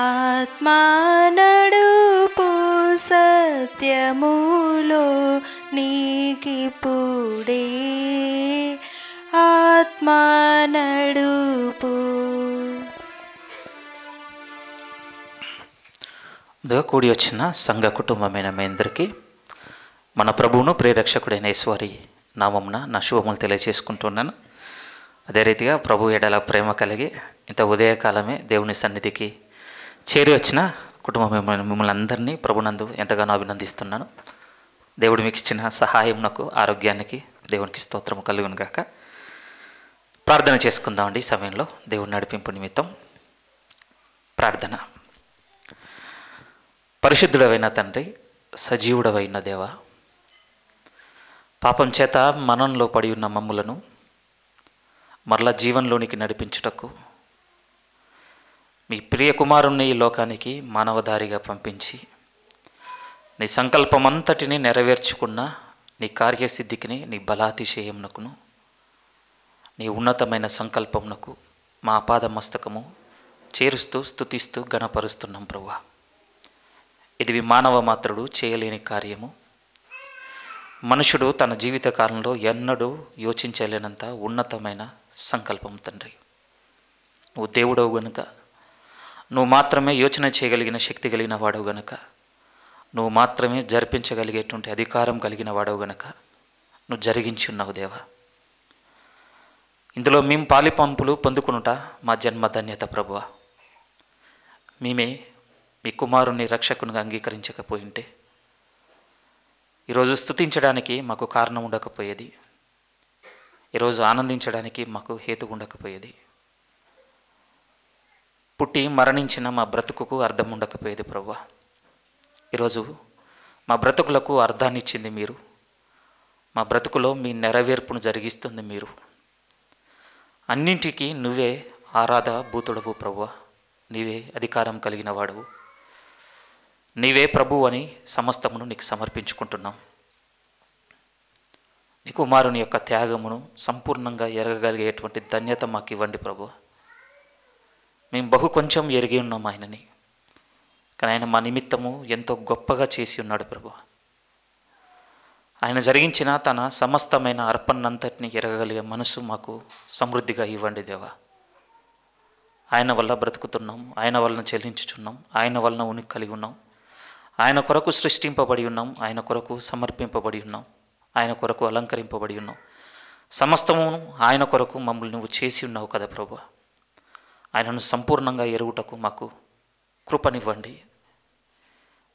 ఆత్మానడుపు సత్యములో ఆత్మానడు ఆత్మానడుపు కూడి వచ్చిన సంఘ కుటుంబమైన మీ అందరికీ మన ప్రభువును ప్రియరక్షకుడైన ఈశ్వరి నామమున నా శుభములు తెలియజేసుకుంటున్నాను అదే రీతిగా ప్రభు ఎడల ప్రేమ కలిగి ఇంత ఉదయకాలమే దేవుని సన్నిధికి చేరి వచ్చిన కుటుంబం మిమ్మల్ని అందరినీ ప్రభునందు ఎంతగానో అభినందిస్తున్నాను దేవుడు మీకు ఇచ్చిన నాకు ఆరోగ్యానికి దేవునికి స్తోత్రం కలుగును గాక ప్రార్థన చేసుకుందామండి ఈ సమయంలో దేవుడి నడిపింపు నిమిత్తం ప్రార్థన పరిశుద్ధుడవైన తండ్రి సజీవుడవైన దేవ పాపం చేత మనంలో పడి ఉన్న మమ్ములను మరలా జీవనలోనికి నడిపించుటకు మీ ప్రియకుమారుణ్ణి ఈ లోకానికి మానవదారిగా పంపించి నీ సంకల్పమంతటిని నెరవేర్చుకున్న నీ కార్యసిద్ధికిని నీ బలాతిశయమునకును నీ ఉన్నతమైన సంకల్పమునకు మా పాదమస్తకము చేరుస్తూ స్థుతిస్తూ గణపరుస్తున్నాం ప్రభా ఇది మానవ మాత్రుడు చేయలేని కార్యము మనుషుడు తన జీవితకాలంలో ఎన్నడూ యోచించలేనంత ఉన్నతమైన సంకల్పం తండ్రి నువ్వు దేవుడవు గనుక నువ్వు మాత్రమే యోచన చేయగలిగిన శక్తి కలిగిన వాడవు గనక నువ్వు మాత్రమే జరిపించగలిగేటువంటి అధికారం కలిగిన వాడవు గనక నువ్వు జరిగించి ఉన్నావు దేవా ఇందులో మేము పాలిపంపులు పొందుకునుట మా జన్మ ధన్యత ప్రభువ మేమే మీ కుమారుణ్ణి రక్షకునిగా అంగీకరించకపోయింటే ఈరోజు స్థుతించడానికి మాకు కారణం ఉండకపోయేది ఈరోజు ఆనందించడానికి మాకు హేతు ఉండకపోయేది పుట్టి మరణించిన మా బ్రతుకుకు అర్థం ఉండకపోయేది ప్రభు ఈరోజు మా బ్రతుకులకు అర్థాన్నిచ్చింది మీరు మా బ్రతుకులో మీ నెరవేర్పును జరిగిస్తుంది మీరు అన్నింటికి నువ్వే ఆరాధ భూతుడవు ప్రభువ నీవే అధికారం కలిగిన వాడవు నీవే ప్రభు అని సమస్తమును నీకు సమర్పించుకుంటున్నాం నీ కుమారుని యొక్క త్యాగమును సంపూర్ణంగా ఎరగగలిగేటువంటి ధన్యత మాకు ఇవ్వండి ప్రభు మేము బహు కొంచెం ఎరిగి ఉన్నాం ఆయనని కానీ ఆయన మా నిమిత్తము ఎంతో గొప్పగా చేసి ఉన్నాడు ప్రభు ఆయన జరిగించిన తన సమస్తమైన అర్పణంతటిని ఎరగగలిగే మనసు మాకు సమృద్ధిగా ఇవ్వండి దేవా ఆయన వల్ల బ్రతుకుతున్నాం ఆయన వలన చెల్లించుచున్నాం ఆయన వలన ఉనికి కలిగి ఉన్నాం ఆయన కొరకు సృష్టింపబడి ఉన్నాం ఆయన కొరకు సమర్పింపబడి ఉన్నాం ఆయన కొరకు అలంకరింపబడి ఉన్నాం సమస్తము ఆయన కొరకు మమ్మల్ని నువ్వు చేసి ఉన్నావు కదా ప్రభు ఆయనను సంపూర్ణంగా ఎరుగుటకు మాకు కృపనివ్వండి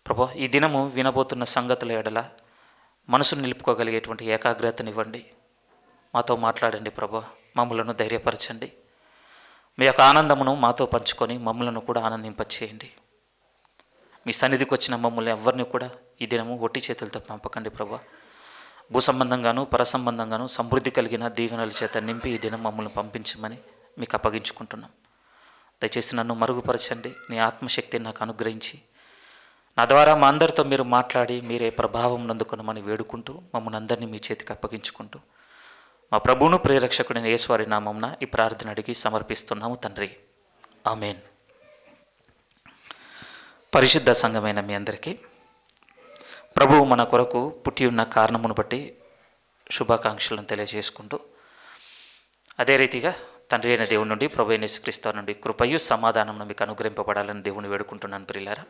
ప్రభా ఈ దినము వినబోతున్న సంగతుల ఎడల మనసును నిలుపుకోగలిగేటువంటి ఏకాగ్రతనివ్వండి మాతో మాట్లాడండి ప్రభా మమ్మలను ధైర్యపరచండి మీ యొక్క ఆనందమును మాతో పంచుకొని మమ్మలను కూడా ఆనందింపచేయండి మీ సన్నిధికి వచ్చిన మమ్మల్ని ఎవరిని కూడా ఈ దినము ఒట్టి చేతులతో పంపకండి ప్రభా భూ సంబంధంగాను పరసంబంధంగాను సమృద్ధి కలిగిన దీవెనల చేత నింపి ఈ దినం మమ్మల్ని పంపించమని మీకు అప్పగించుకుంటున్నాం దయచేసి నన్ను మరుగుపరచండి నీ ఆత్మశక్తిని నాకు అనుగ్రహించి నా ద్వారా మా అందరితో మీరు మాట్లాడి మీరే ప్రభావం నందుకునమని వేడుకుంటూ మమ్మల్ని అందరినీ మీ చేతికి అప్పగించుకుంటూ మా ప్రభువును ప్రియరక్షకుడైన యేసువారి నామంన ఈ ప్రార్థన అడిగి సమర్పిస్తున్నాము తండ్రి ఆమెన్ పరిశుద్ధ సంఘమైన మీ అందరికీ ప్రభువు మన కొరకు పుట్టి ఉన్న కారణమును బట్టి శుభాకాంక్షలను తెలియజేసుకుంటూ అదే రీతిగా తండ్రి అయిన దేవుని నుండి ప్రభు యేసుక్రీస్తు నుండి కృపయు సమాధానం మీకు అనుగ్రహింపబడాలని దేవుని వేడుకుంటున్నాను ప్రియులారా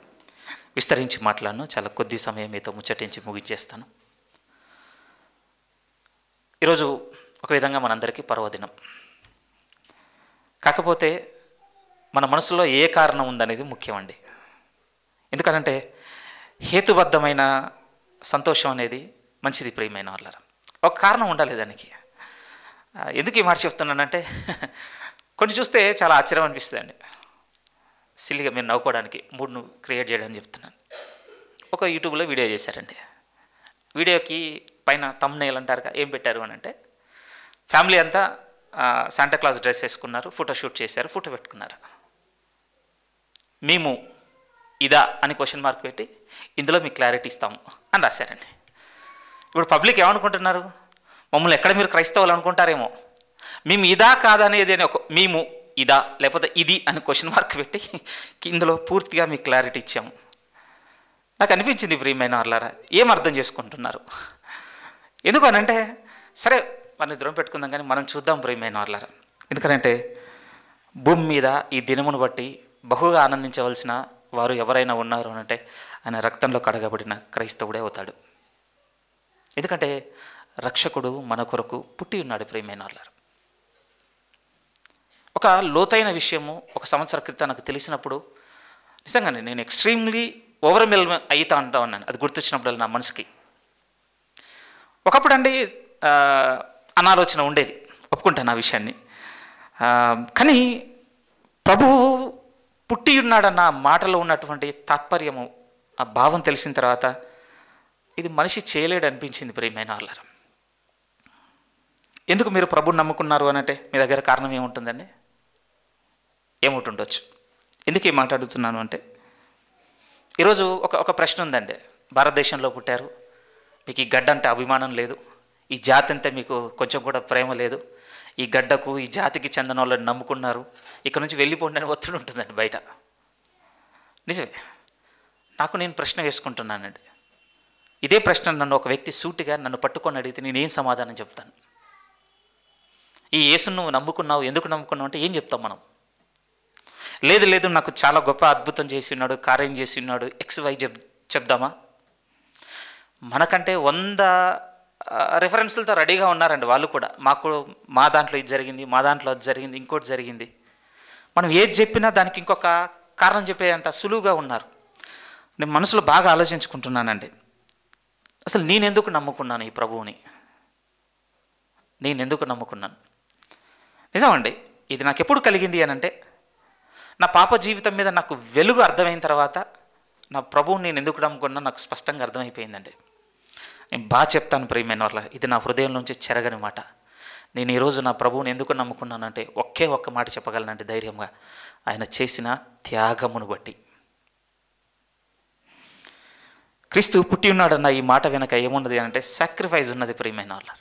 విస్తరించి మాట్లాడను చాలా కొద్ది సమయం మీతో ముచ్చటించి ముగించేస్తాను ఈరోజు ఒక విధంగా మనందరికీ పర్వదినం కాకపోతే మన మనసులో ఏ కారణం ఉందనేది ముఖ్యమండి ఎందుకనంటే హేతుబద్ధమైన సంతోషం అనేది మంచిది ప్రియమైన వాళ్ళ ఒక కారణం ఉండాలి దానికి ఎందుకు ఈ మాట చెప్తున్నానంటే కొన్ని చూస్తే చాలా ఆశ్చర్యం అనిపిస్తుందండి సిల్లిగా మీరు నవ్వుకోవడానికి మూడ్ను క్రియేట్ చేయడానికి చెప్తున్నాను ఒక యూట్యూబ్లో వీడియో చేశారండి వీడియోకి పైన తమ్నేల్ అంటారుగా ఏం పెట్టారు అని అంటే ఫ్యామిలీ అంతా శాంటాక్లాస్ డ్రెస్ వేసుకున్నారు ఫోటో షూట్ చేశారు ఫోటో పెట్టుకున్నారు మేము ఇదా అని క్వశ్చన్ మార్క్ పెట్టి ఇందులో మీకు క్లారిటీ ఇస్తాము అని రాశారండి ఇప్పుడు పబ్లిక్ ఏమనుకుంటున్నారు మమ్మల్ని ఎక్కడ మీరు క్రైస్తవులు అనుకుంటారేమో మేము ఇదా కాదనేది అని ఒక మేము ఇదా లేకపోతే ఇది అని క్వశ్చన్ మార్క్ పెట్టి ఇందులో పూర్తిగా మీకు క్లారిటీ ఇచ్చాము నాకు అనిపించింది ప్రియమైన వాళ్ళారా ఏం అర్థం చేసుకుంటున్నారు ఎందుకు అనంటే సరే వారిని దూరం పెట్టుకుందాం కానీ మనం చూద్దాం ప్రియమైన వాళ్ళారా ఎందుకనంటే భూమి మీద ఈ దినమును బట్టి బహుగా ఆనందించవలసిన వారు ఎవరైనా ఉన్నారు అనంటే ఆయన రక్తంలో కడగబడిన క్రైస్తవుడే అవుతాడు ఎందుకంటే రక్షకుడు మన కొరకు పుట్టి ఉన్నాడు ప్రేమైనారు ఒక లోతైన విషయము ఒక సంవత్సర క్రితం నాకు తెలిసినప్పుడు నిజంగానే నేను ఎక్స్ట్రీమ్లీ ఓవర్ మిల్ అవుతా ఉంటా ఉన్నాను అది గుర్తొచ్చినప్పుడు నా మనసుకి ఒకప్పుడు అండి అనాలోచన ఉండేది ఒప్పుకుంటాను ఆ విషయాన్ని కానీ ప్రభువు పుట్టి ఉన్నాడన్న మాటలో ఉన్నటువంటి తాత్పర్యము ఆ భావం తెలిసిన తర్వాత ఇది మనిషి చేయలేడు అనిపించింది ప్రియమైన వాళ్ళ ఎందుకు మీరు ప్రభుని నమ్ముకున్నారు అనంటే మీ దగ్గర కారణం ఏముంటుందండి ఏముంటుండొచ్చు ఉండొచ్చు ఎందుకు ఈ మాట్లాడుతున్నాను అంటే ఈరోజు ఒక ఒక ప్రశ్న ఉందండి భారతదేశంలో పుట్టారు మీకు ఈ గడ్డ అంటే అభిమానం లేదు ఈ జాతి అంతా మీకు కొంచెం కూడా ప్రేమ లేదు ఈ గడ్డకు ఈ జాతికి చెందిన వాళ్ళని నమ్ముకున్నారు ఇక్కడ నుంచి వెళ్ళిపోండి అని ఒత్తిడి ఉంటుందండి బయట నిజమే నాకు నేను ప్రశ్న వేసుకుంటున్నానండి ఇదే ప్రశ్న నన్ను ఒక వ్యక్తి సూటిగా నన్ను పట్టుకొని అడిగితే నేనేం సమాధానం చెప్తాను ఈ యేసును నువ్వు నమ్ముకున్నావు ఎందుకు నమ్ముకున్నావు అంటే ఏం చెప్తాం మనం లేదు లేదు నాకు చాలా గొప్ప అద్భుతం చేసి ఉన్నాడు కార్యం చేసి ఉన్నాడు ఎక్స్ వై చెప్ చెప్దామా మనకంటే వంద రెఫరెన్స్లతో రెడీగా ఉన్నారండి వాళ్ళు కూడా మాకు మా దాంట్లో ఇది జరిగింది మా దాంట్లో అది జరిగింది ఇంకోటి జరిగింది మనం ఏది చెప్పినా దానికి ఇంకొక కారణం చెప్పేంత సులువుగా ఉన్నారు నేను మనసులో బాగా ఆలోచించుకుంటున్నానండి అసలు నేనెందుకు నమ్ముకున్నాను ఈ ప్రభువుని నేనెందుకు నమ్ముకున్నాను నిజమండి ఇది నాకు ఎప్పుడు కలిగింది అనంటే నా పాప జీవితం మీద నాకు వెలుగు అర్థమైన తర్వాత నా ప్రభువు నేను ఎందుకు నమ్ముకున్నా నాకు స్పష్టంగా అర్థమైపోయిందండి నేను బాగా చెప్తాను ప్రియమైన వాళ్ళ ఇది నా హృదయం నుంచి చెరగని మాట నేను ఈరోజు నా ప్రభువుని ఎందుకు నమ్ముకున్నానంటే ఒకే ఒక్క మాట చెప్పగలనంటే ధైర్యంగా ఆయన చేసిన త్యాగమును బట్టి క్రీస్తు పుట్టి ఉన్నాడన్న ఈ మాట వెనక ఏమున్నది అంటే సాక్రిఫైస్ ఉన్నది ప్రియమైన వాళ్ళ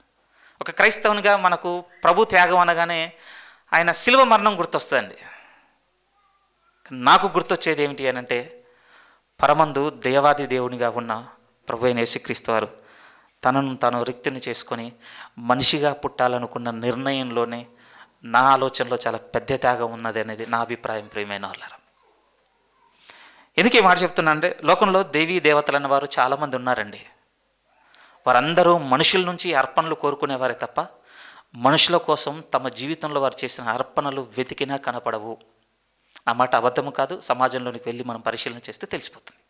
ఒక క్రైస్తవునిగా మనకు ప్రభు త్యాగం అనగానే ఆయన శిలువ మరణం గుర్తొస్తుందండి నాకు గుర్తొచ్చేది ఏమిటి అని అంటే పరమందు దేవాది దేవునిగా ఉన్న ప్రభు అయిన యేసుక్రీస్తు వారు తనను తాను రిక్తిని చేసుకొని మనిషిగా పుట్టాలనుకున్న నిర్ణయంలోనే నా ఆలోచనలో చాలా పెద్ద త్యాగం ఉన్నది అనేది నా అభిప్రాయం ప్రియమైన వాళ్ళారు ఎందుకు ఈ మాట చెప్తున్నా అంటే లోకంలో దేవీ అన్న వారు చాలామంది ఉన్నారండి వారందరూ మనుషుల నుంచి అర్పణలు కోరుకునేవారే తప్ప మనుషుల కోసం తమ జీవితంలో వారు చేసిన అర్పణలు వెతికినా కనపడవు ఆ మాట అబద్ధము కాదు సమాజంలోనికి వెళ్ళి మనం పరిశీలన చేస్తే తెలిసిపోతుంది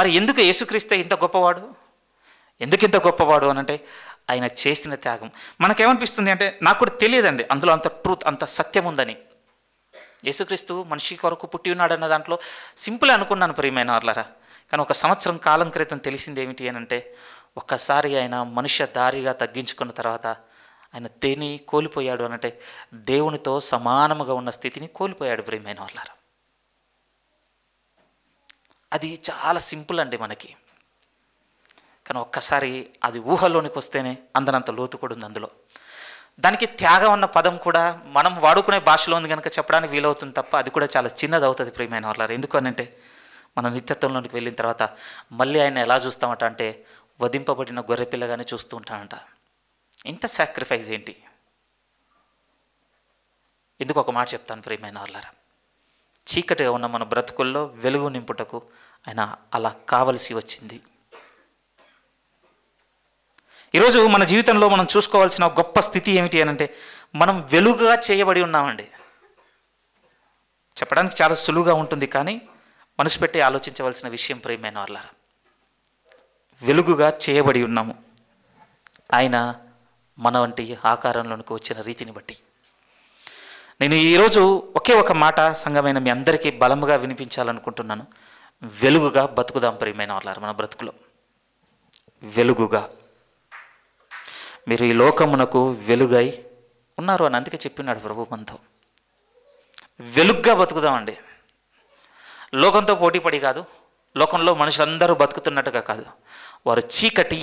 మరి ఎందుకు యేసుక్రీస్తే ఇంత గొప్పవాడు ఎందుకు ఇంత గొప్పవాడు అని అంటే ఆయన చేసిన త్యాగం మనకేమనిపిస్తుంది అంటే నాకు కూడా తెలియదండి అందులో అంత ట్రూత్ అంత సత్యం ఉందని యేసుక్రీస్తు మనిషి కొరకు పుట్టి ఉన్నాడన్న దాంట్లో సింపుల్ అనుకున్నాను ప్రియమైన వాళ్ళరా కానీ ఒక సంవత్సరం కాలం క్రితం తెలిసింది ఏమిటి అని అంటే ఒక్కసారి ఆయన మనుష్య దారిగా తగ్గించుకున్న తర్వాత ఆయన తేని కోల్పోయాడు అనంటే దేవునితో సమానముగా ఉన్న స్థితిని కోల్పోయాడు ప్రేమైన వాళ్ళ అది చాలా సింపుల్ అండి మనకి కానీ ఒక్కసారి అది ఊహలోనికి వస్తేనే అందనంత లోతు కూడా ఉంది అందులో దానికి త్యాగం అన్న పదం కూడా మనం వాడుకునే భాషలో ఉంది కనుక చెప్పడానికి వీలవుతుంది తప్ప అది కూడా చాలా చిన్నది అవుతుంది ప్రియమైన వాళ్ళారు ఎందుకనంటే మనం నిత్యత్వంలోనికి వెళ్ళిన తర్వాత మళ్ళీ ఆయన ఎలా చూస్తామట అంటే వధింపబడిన గొర్రెపిల్లగానే చూస్తూ ఉంటానంట ఇంత సాక్రిఫైస్ ఏంటి ఎందుకు ఒక మాట చెప్తాను ప్రియమైన వాళ్ళారా చీకటిగా ఉన్న మన బ్రతుకుల్లో వెలుగు నింపుటకు ఆయన అలా కావలసి వచ్చింది ఈరోజు మన జీవితంలో మనం చూసుకోవాల్సిన గొప్ప స్థితి ఏమిటి అనంటే మనం వెలుగుగా చేయబడి ఉన్నామండి చెప్పడానికి చాలా సులువుగా ఉంటుంది కానీ మనసు పెట్టి ఆలోచించవలసిన విషయం ప్రేమైన వాళ్ళ వెలుగుగా చేయబడి ఉన్నాము ఆయన మన వంటి ఆకారంలోనికి వచ్చిన రీతిని బట్టి నేను ఈరోజు ఒకే ఒక మాట సంగమైన మీ అందరికీ బలముగా వినిపించాలనుకుంటున్నాను వెలుగుగా బతుకుదాం ప్రియమైన వాళ్ళారు మన బ్రతుకులో వెలుగుగా మీరు ఈ లోకమునకు వెలుగై ఉన్నారు అని అందుకే చెప్పినాడు ప్రభు మనతో వెలుగ్గా బతుకుదామండి లోకంతో పోటీపడి కాదు లోకంలో మనుషులందరూ బతుకుతున్నట్టుగా కాదు వారు చీకటి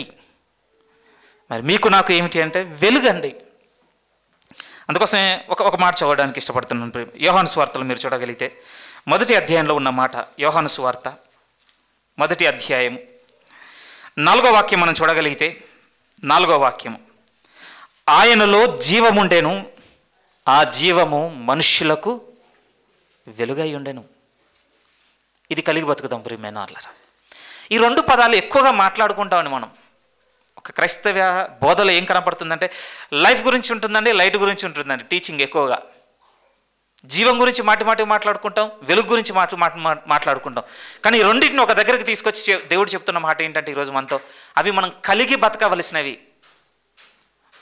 మరి మీకు నాకు ఏమిటి అంటే వెలుగండి అందుకోసమే ఒక ఒక మాట చదవడానికి ఇష్టపడుతున్నాను యోహాను స్వార్తలు మీరు చూడగలిగితే మొదటి అధ్యాయంలో ఉన్న మాట యోహాను స్వార్త మొదటి అధ్యాయము నాలుగో వాక్యం మనం చూడగలిగితే నాలుగో వాక్యం ఆయనలో జీవముండెను ఆ జీవము మనుష్యులకు వెలుగై ఉండెను ఇది కలిగి బతుకుదాం ప్రియమైన వాళ్ళ ఈ రెండు పదాలు ఎక్కువగా మాట్లాడుకుంటామని మనం ఒక క్రైస్తవ బోధలో ఏం కనపడుతుందంటే లైఫ్ గురించి ఉంటుందండి లైట్ గురించి ఉంటుందండి టీచింగ్ ఎక్కువగా జీవం గురించి మాటి మాటి మాట్లాడుకుంటాం వెలుగు గురించి మాట మాట్లాడుకుంటాం కానీ ఈ రెండింటిని ఒక దగ్గరికి తీసుకొచ్చి దేవుడు చెప్తున్న మాట ఏంటంటే ఈరోజు మనతో అవి మనం కలిగి బతకవలసినవి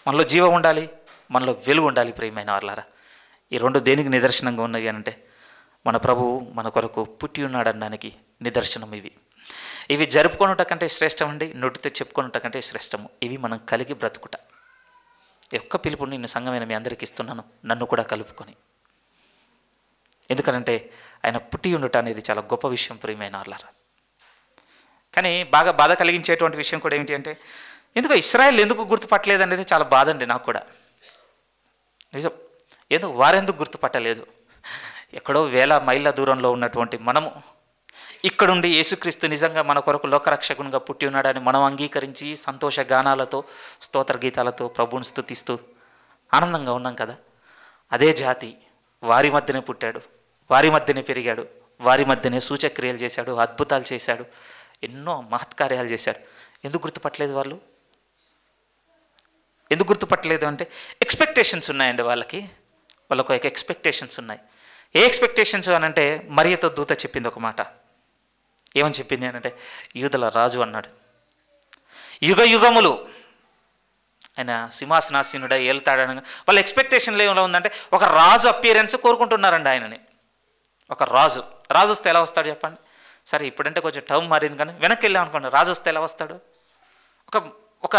మనలో జీవం ఉండాలి మనలో వెలుగు ఉండాలి ప్రియమైన వాళ్ళారా ఈ రెండు దేనికి నిదర్శనంగా ఉన్నవి అంటే మన ప్రభువు మన కొరకు పుట్టి ఉన్నాడనడానికి నిదర్శనం ఇవి ఇవి జరుపుకొనుట కంటే శ్రేష్టం అండి నోటితో చెప్పుకొనుట కంటే శ్రేష్టము ఇవి మనం కలిగి బ్రతుకుట ఒక్క పిలుపు నేను సంగమైన మీ అందరికీ ఇస్తున్నాను నన్ను కూడా కలుపుకొని ఎందుకనంటే ఆయన పుట్టి ఉండుట అనేది చాలా గొప్ప విషయం ప్రియమైన అల్లారా కానీ బాగా బాధ కలిగించేటువంటి విషయం కూడా ఏమిటి అంటే ఎందుకు ఇస్రాయల్ ఎందుకు గుర్తుపట్టలేదు అనేది చాలా బాధ అండి నాకు కూడా నిజం ఏదో వారెందుకు గుర్తుపట్టలేదు ఎక్కడో వేల మైళ్ళ దూరంలో ఉన్నటువంటి మనము ఇక్కడుండి యేసుక్రీస్తు నిజంగా మన కొరకు లోకరక్షకునిగా పుట్టి ఉన్నాడని మనం అంగీకరించి సంతోష గానాలతో స్తోత్ర గీతాలతో ప్రభువుని స్థుతిస్తూ ఆనందంగా ఉన్నాం కదా అదే జాతి వారి మధ్యనే పుట్టాడు వారి మధ్యనే పెరిగాడు వారి మధ్యనే సూచక్రియలు చేశాడు అద్భుతాలు చేశాడు ఎన్నో మహత్కార్యాలు చేశారు ఎందుకు గుర్తుపట్టలేదు వాళ్ళు ఎందుకు గుర్తుపట్టలేదు అంటే ఎక్స్పెక్టేషన్స్ ఉన్నాయండి వాళ్ళకి వాళ్ళకు ఎక్స్పెక్టేషన్స్ ఉన్నాయి ఏ ఎక్స్పెక్టేషన్స్ అనంటే మరియతో దూత చెప్పింది ఒక మాట ఏమని చెప్పింది అనంటే యూదుల రాజు అన్నాడు యుగ యుగములు ఆయన సింహాసనాసీనుడై ఏలుతాడని వాళ్ళ ఎక్స్పెక్టేషన్లో ఏమైనా ఉందంటే ఒక రాజు అపియరెన్స్ కోరుకుంటున్నారండి ఆయనని ఒక రాజు రాజు వస్తే ఎలా వస్తాడు చెప్పండి సరే ఇప్పుడంటే కొంచెం టర్మ్ మారింది కానీ వెనక్కి వెళ్ళాం అనుకోండి రాజు వస్తే ఎలా వస్తాడు ఒక ఒక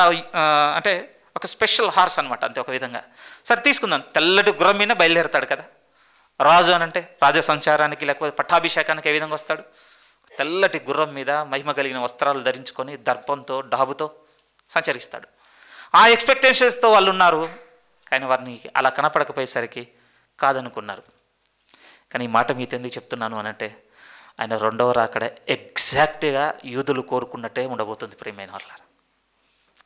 అంటే ఒక స్పెషల్ హార్స్ అనమాట అంతే ఒక విధంగా సరే తీసుకుందాం తెల్లటి గుర్రం మీద బయలుదేరుతాడు కదా రాజు అని అంటే రాజ సంచారానికి లేకపోతే పట్టాభిషేకానికి ఏ విధంగా వస్తాడు తెల్లటి గుర్రం మీద మహిమ కలిగిన వస్త్రాలు ధరించుకొని దర్పంతో డాబుతో సంచరిస్తాడు ఆ ఎక్స్పెక్టేషన్స్తో వాళ్ళు ఉన్నారు కానీ వారిని అలా కనపడకపోయేసరికి కాదనుకున్నారు కానీ ఈ మాట మీతో ఎందుకు చెప్తున్నాను అనంటే ఆయన రెండవ రాకడ ఎగ్జాక్ట్గా యూదులు కోరుకున్నట్టే ఉండబోతుంది ప్రేమైన వాళ్ళారు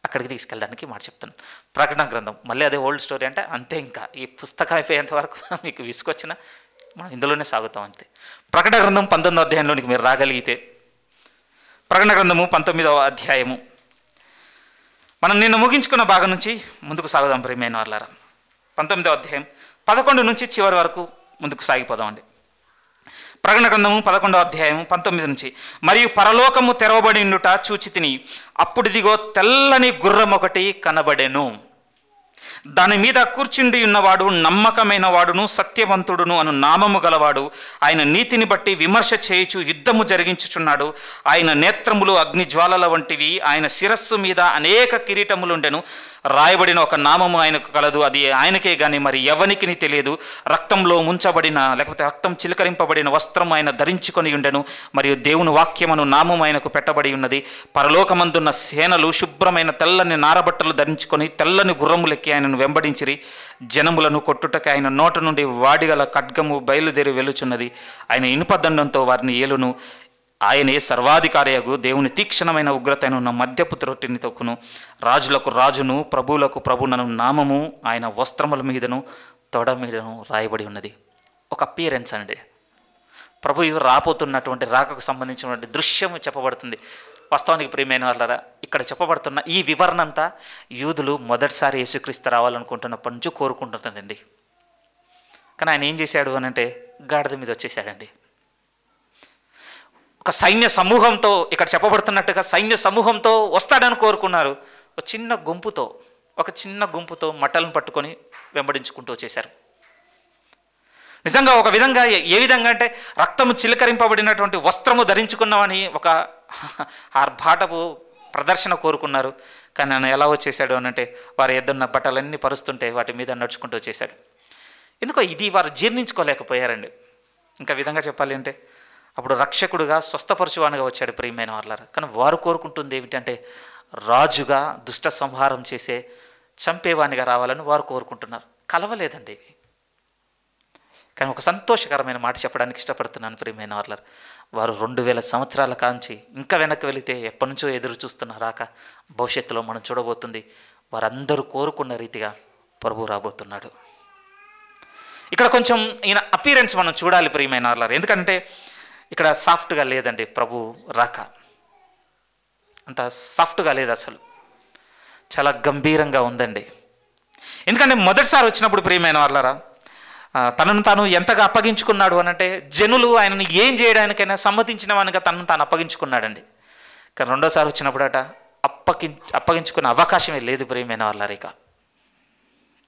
అక్కడికి తీసుకెళ్ళడానికి మాట చెప్తున్నాను ప్రకటన గ్రంథం మళ్ళీ అదే ఓల్డ్ స్టోరీ అంటే అంతే ఇంకా ఈ పుస్తకం అయిపోయేంత వరకు మీకు విసుకొచ్చిన మనం ఇందులోనే సాగుతాం అంతే ప్రకటన గ్రంథం పంతొమ్మిదో అధ్యాయంలోనికి మీరు రాగలిగితే ప్రకటన గ్రంథము పంతొమ్మిదవ అధ్యాయము మనం నిన్న ముగించుకున్న భాగం నుంచి ముందుకు సాగుదాం ప్రేమైన వాళ్ళారా పంతొమ్మిదవ అధ్యాయం పదకొండు నుంచి చివరి వరకు ముందుకు సాగిపోదామండి ప్రకటన గ్రంథము పదకొండో అధ్యాయము పంతొమ్మిది నుంచి మరియు పరలోకము తెరవబడి చూచి చూచితిని అప్పుడిదిగో తెల్లని గుర్రం ఒకటి కనబడెను దాని మీద కూర్చుండి ఉన్నవాడు నమ్మకమైన వాడును సత్యవంతుడును అను నామము గలవాడు ఆయన నీతిని బట్టి విమర్శ చేయుచు యుద్ధము జరిగించుచున్నాడు ఆయన నేత్రములు అగ్నిజ్వాలల వంటివి ఆయన శిరస్సు మీద అనేక కిరీటములుండెను రాయబడిన ఒక నామము ఆయనకు కలదు అది ఆయనకే కానీ మరి ఎవనికి తెలియదు రక్తంలో ముంచబడిన లేకపోతే రక్తం చిలకరింపబడిన వస్త్రం ఆయన ధరించుకొని ఉండెను మరియు దేవుని వాక్యమను నామం ఆయనకు పెట్టబడి ఉన్నది పరలోకమందున్న సేనలు శుభ్రమైన తెల్లని నారబట్టలు ధరించుకొని తెల్లని గుర్రములెక్కి ఆయనను వెంబడించిరి జనములను కొట్టుటకి ఆయన నోట నుండి వాడిగల ఖడ్గము బయలుదేరి వెలుచున్నది ఆయన ఇనుపదండంతో వారిని ఏలును ఆయనే సర్వాధికారియగు దేవుని తీక్షణమైన ఉగ్రతను మధ్యపు తొక్కును రాజులకు రాజును ప్రభువులకు ప్రభునను నామము ఆయన వస్త్రముల మీదను తొడ మీదను రాయబడి ఉన్నది ఒక అపియరెన్స్ అండి ప్రభు రాపోతున్నటువంటి రాకకు సంబంధించినటువంటి దృశ్యం చెప్పబడుతుంది వాస్తవానికి ప్రియమైన వాళ్ళరా ఇక్కడ చెప్పబడుతున్న ఈ వివరణ అంతా యూదులు మొదటిసారి యేసుక్రీస్తు రావాలనుకుంటున్నప్పటి నుంచి కోరుకుంటున్నదండి కానీ ఆయన ఏం చేశాడు అని అంటే గాడిద మీద వచ్చేసాడండి ఒక సైన్య సమూహంతో ఇక్కడ చెప్పబడుతున్నట్టుగా సైన్య సమూహంతో వస్తాడని కోరుకున్నారు ఒక చిన్న గుంపుతో ఒక చిన్న గుంపుతో మట్టలను పట్టుకొని వెంబడించుకుంటూ చేశారు నిజంగా ఒక విధంగా ఏ విధంగా అంటే రక్తము చిలకరింపబడినటువంటి వస్త్రము ధరించుకున్నామని ఒక ఆర్భాటపు ప్రదర్శన కోరుకున్నారు కానీ ఆయన ఎలా వచ్చేసాడు అనంటే వారి ఎద్దున్న బట్టలన్నీ పరుస్తుంటే వాటి మీద నడుచుకుంటూ వచ్చేసాడు ఎందుకో ఇది వారు జీర్ణించుకోలేకపోయారండి ఇంకా విధంగా చెప్పాలి అంటే అప్పుడు రక్షకుడుగా స్వస్థపరచువానిగా వచ్చాడు ప్రియమైన వాళ్ళ కానీ వారు కోరుకుంటుంది ఏమిటంటే రాజుగా దుష్ట సంహారం చేసే చంపేవానిగా రావాలని వారు కోరుకుంటున్నారు కలవలేదండి ఇవి కానీ ఒక సంతోషకరమైన మాట చెప్పడానికి ఇష్టపడుతున్నాను ప్రియమైన వాళ్ళ వారు రెండు వేల సంవత్సరాల కాంచి ఇంకా వెనక్కి వెళితే ఎప్పటి నుంచో ఎదురు చూస్తున్న రాక భవిష్యత్తులో మనం చూడబోతుంది వారందరూ కోరుకున్న రీతిగా ప్రభు రాబోతున్నాడు ఇక్కడ కొంచెం ఈయన అపీరెన్స్ మనం చూడాలి ప్రియమైన వాళ్ళారు ఎందుకంటే ఇక్కడ సాఫ్ట్గా లేదండి ప్రభు రాక అంత సాఫ్ట్గా లేదు అసలు చాలా గంభీరంగా ఉందండి ఎందుకంటే మొదటిసారి వచ్చినప్పుడు ప్రియమైన వాళ్ళరా తనను తాను ఎంతగా అప్పగించుకున్నాడు అనంటే జనులు ఆయనను ఏం చేయడానికైనా సమ్మతించిన వానిగా తనను తాను అప్పగించుకున్నాడండి కానీ రెండోసారి వచ్చినప్పుడట అప్పగి అప్పగించుకునే అవకాశమే లేదు ప్రియమైన వాళ్ళరిక